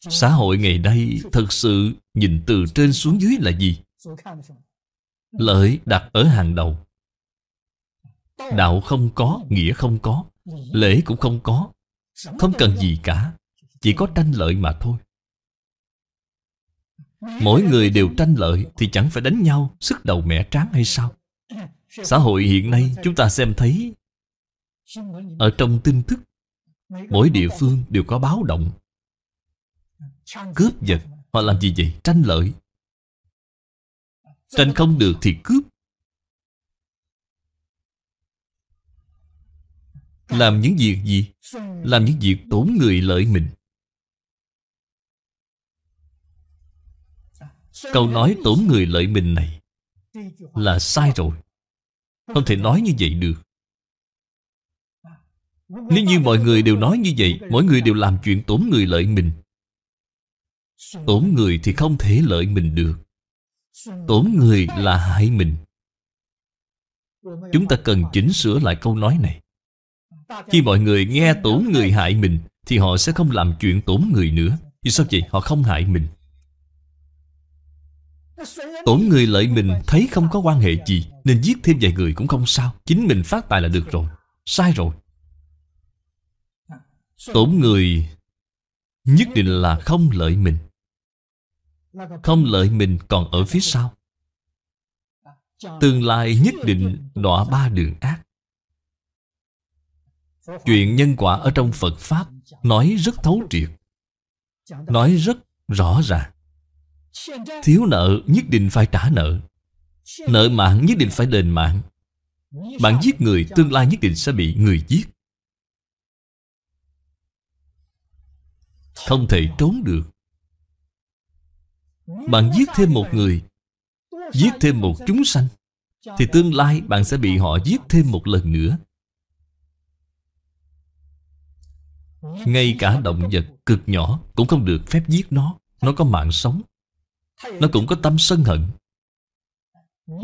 Xã hội ngày nay thật sự nhìn từ trên xuống dưới là gì? Lợi đặt ở hàng đầu Đạo không có, nghĩa không có Lễ cũng không có Không cần gì cả Chỉ có tranh lợi mà thôi Mỗi người đều tranh lợi Thì chẳng phải đánh nhau Sức đầu mẻ tráng hay sao Xã hội hiện nay chúng ta xem thấy ở trong tin tức Mỗi địa phương đều có báo động Cướp giật Họ làm gì vậy? Tranh lợi Tranh không được thì cướp Làm những việc gì? Làm những việc tổn người lợi mình Câu nói tổn người lợi mình này Là sai rồi Không thể nói như vậy được nếu như mọi người đều nói như vậy Mỗi người đều làm chuyện tổn người lợi mình Tổn người thì không thể lợi mình được Tổn người là hại mình Chúng ta cần chỉnh sửa lại câu nói này Khi mọi người nghe tổn người hại mình Thì họ sẽ không làm chuyện tổn người nữa Vì sao vậy? Họ không hại mình Tổn người lợi mình thấy không có quan hệ gì Nên giết thêm vài người cũng không sao Chính mình phát tài là được rồi Sai rồi Tổn người nhất định là không lợi mình Không lợi mình còn ở phía sau Tương lai nhất định đọa ba đường ác Chuyện nhân quả ở trong Phật Pháp Nói rất thấu triệt Nói rất rõ ràng Thiếu nợ nhất định phải trả nợ Nợ mạng nhất định phải đền mạng Bạn giết người tương lai nhất định sẽ bị người giết Không thể trốn được Bạn giết thêm một người Giết thêm một chúng sanh Thì tương lai bạn sẽ bị họ giết thêm một lần nữa Ngay cả động vật cực nhỏ Cũng không được phép giết nó Nó có mạng sống Nó cũng có tâm sân hận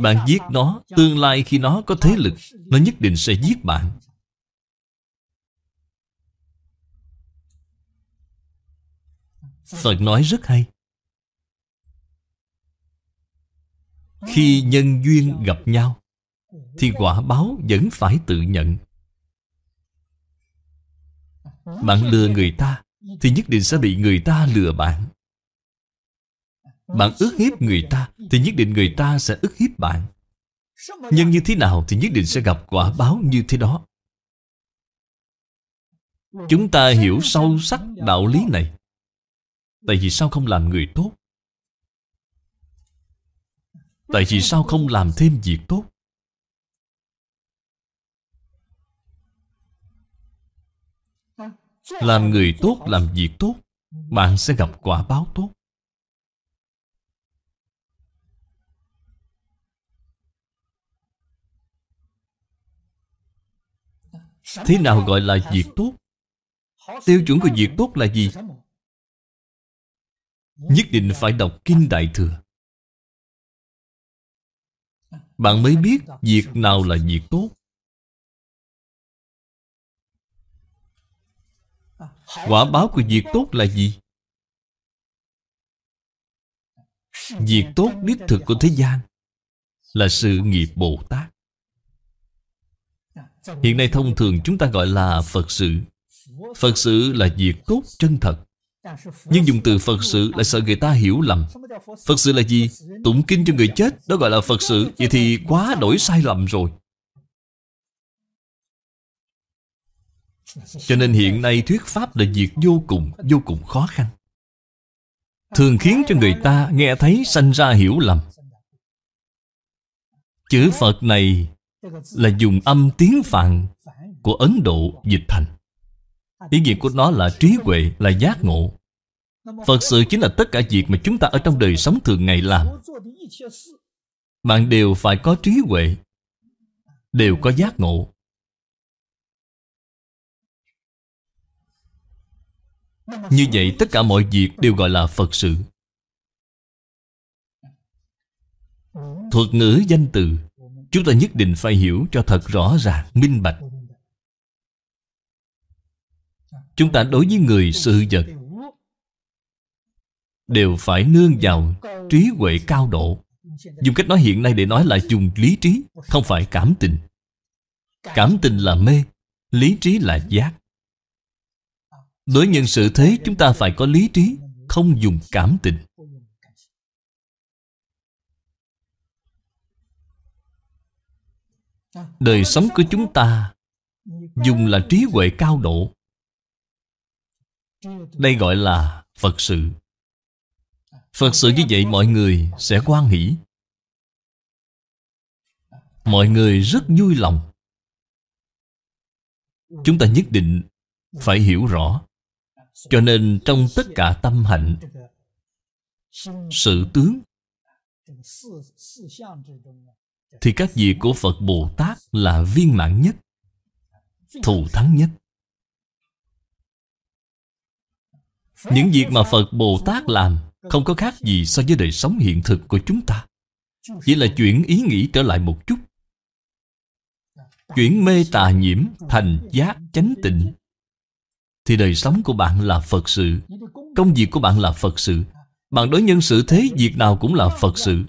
Bạn giết nó Tương lai khi nó có thế lực Nó nhất định sẽ giết bạn Phật nói rất hay Khi nhân duyên gặp nhau Thì quả báo vẫn phải tự nhận Bạn lừa người ta Thì nhất định sẽ bị người ta lừa bạn Bạn ước hiếp người ta Thì nhất định người ta sẽ ước hiếp bạn Nhân như thế nào thì nhất định sẽ gặp quả báo như thế đó Chúng ta hiểu sâu sắc đạo lý này Tại vì sao không làm người tốt? Tại vì sao không làm thêm việc tốt? Làm người tốt, làm việc tốt Bạn sẽ gặp quả báo tốt Thế nào gọi là việc tốt? Tiêu chuẩn của việc tốt là gì? Nhất định phải đọc Kinh Đại Thừa Bạn mới biết việc nào là việc tốt Quả báo của việc tốt là gì? Việc tốt đích thực của thế gian Là sự nghiệp Bồ Tát Hiện nay thông thường chúng ta gọi là Phật sự Phật sự là việc tốt chân thật nhưng dùng từ Phật sự là sợ người ta hiểu lầm Phật sự là gì? Tụng kinh cho người chết Đó gọi là Phật sự Vậy thì quá đổi sai lầm rồi Cho nên hiện nay thuyết Pháp là việc vô cùng, vô cùng khó khăn Thường khiến cho người ta nghe thấy sanh ra hiểu lầm Chữ Phật này là dùng âm tiếng Phạn của Ấn Độ dịch thành Ý nghĩa của nó là trí huệ, là giác ngộ Phật sự chính là tất cả việc mà chúng ta ở trong đời sống thường ngày làm Bạn đều phải có trí huệ Đều có giác ngộ Như vậy tất cả mọi việc đều gọi là Phật sự Thuật ngữ danh từ Chúng ta nhất định phải hiểu cho thật rõ ràng, minh bạch Chúng ta đối với người sự vật Đều phải nương vào trí huệ cao độ Dùng cách nói hiện nay để nói là dùng lý trí Không phải cảm tình Cảm tình là mê Lý trí là giác Đối nhân sự thế chúng ta phải có lý trí Không dùng cảm tình Đời sống của chúng ta Dùng là trí huệ cao độ đây gọi là Phật sự Phật sự như vậy mọi người sẽ quan hỷ Mọi người rất vui lòng Chúng ta nhất định phải hiểu rõ Cho nên trong tất cả tâm hạnh Sự tướng Thì các việc của Phật Bồ Tát là viên mãn nhất Thù thắng nhất Những việc mà Phật Bồ Tát làm Không có khác gì so với đời sống hiện thực của chúng ta Chỉ là chuyển ý nghĩ trở lại một chút Chuyển mê tà nhiễm thành giác chánh tịnh Thì đời sống của bạn là Phật sự Công việc của bạn là Phật sự Bạn đối nhân xử thế việc nào cũng là Phật sự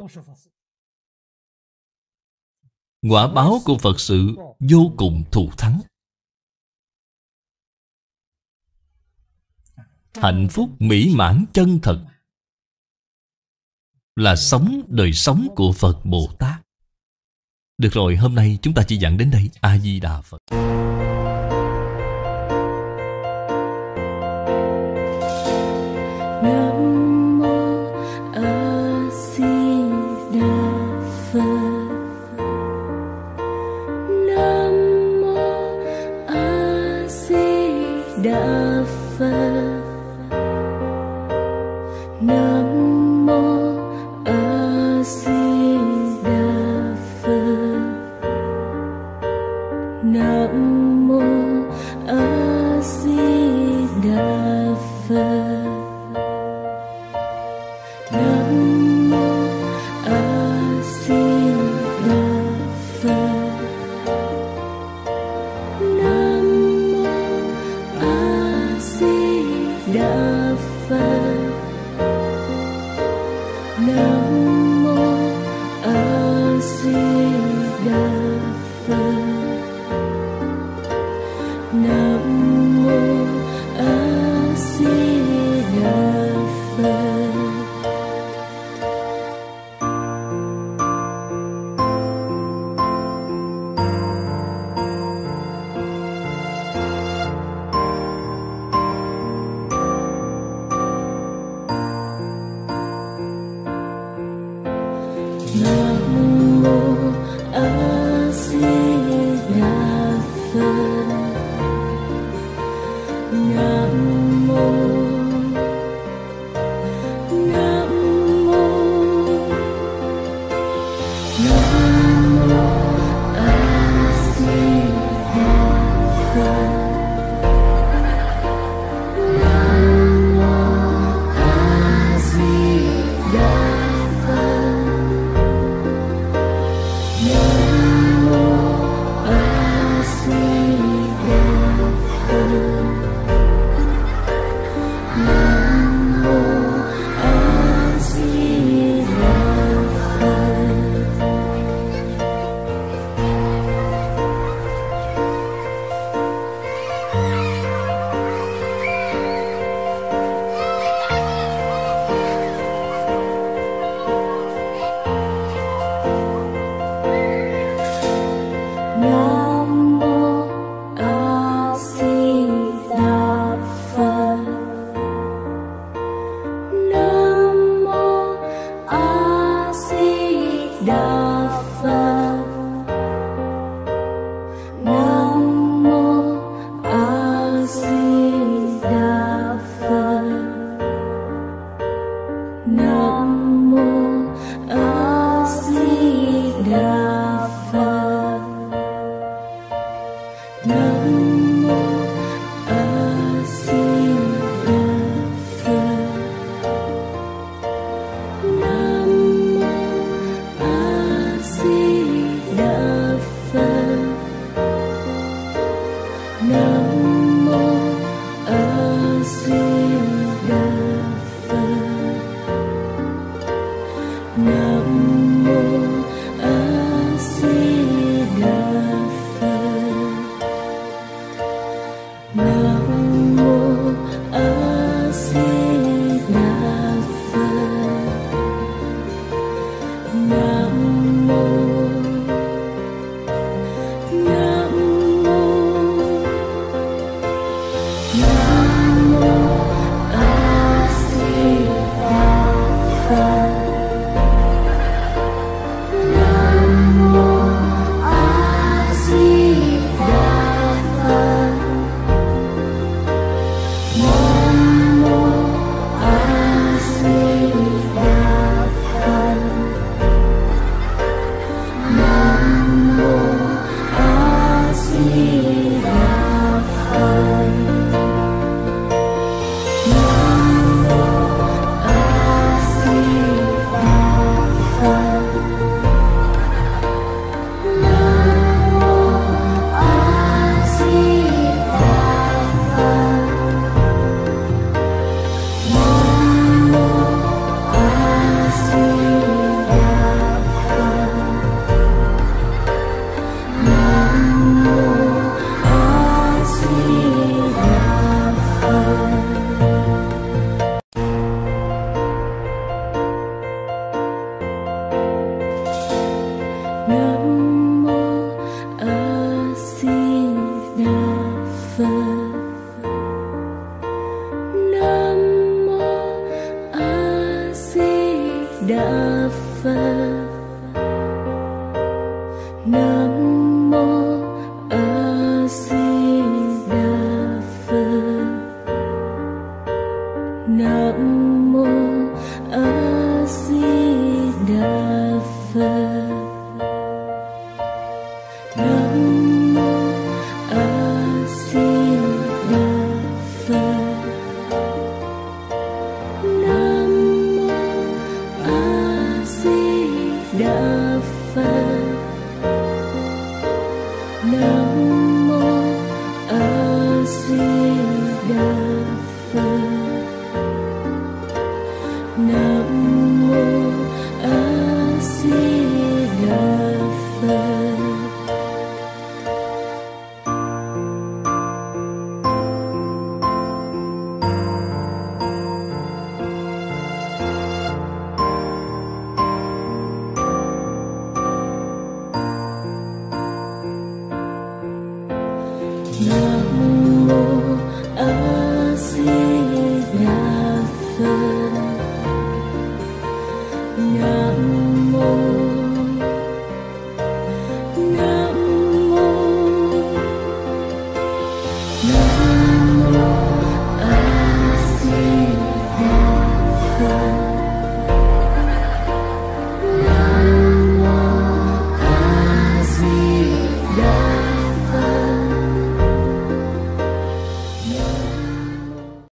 Quả báo của Phật sự vô cùng thù thắng hạnh phúc mỹ mãn chân thật là sống đời sống của Phật Bồ Tát. Được rồi, hôm nay chúng ta chỉ giảng đến đây. A Di Đà Phật.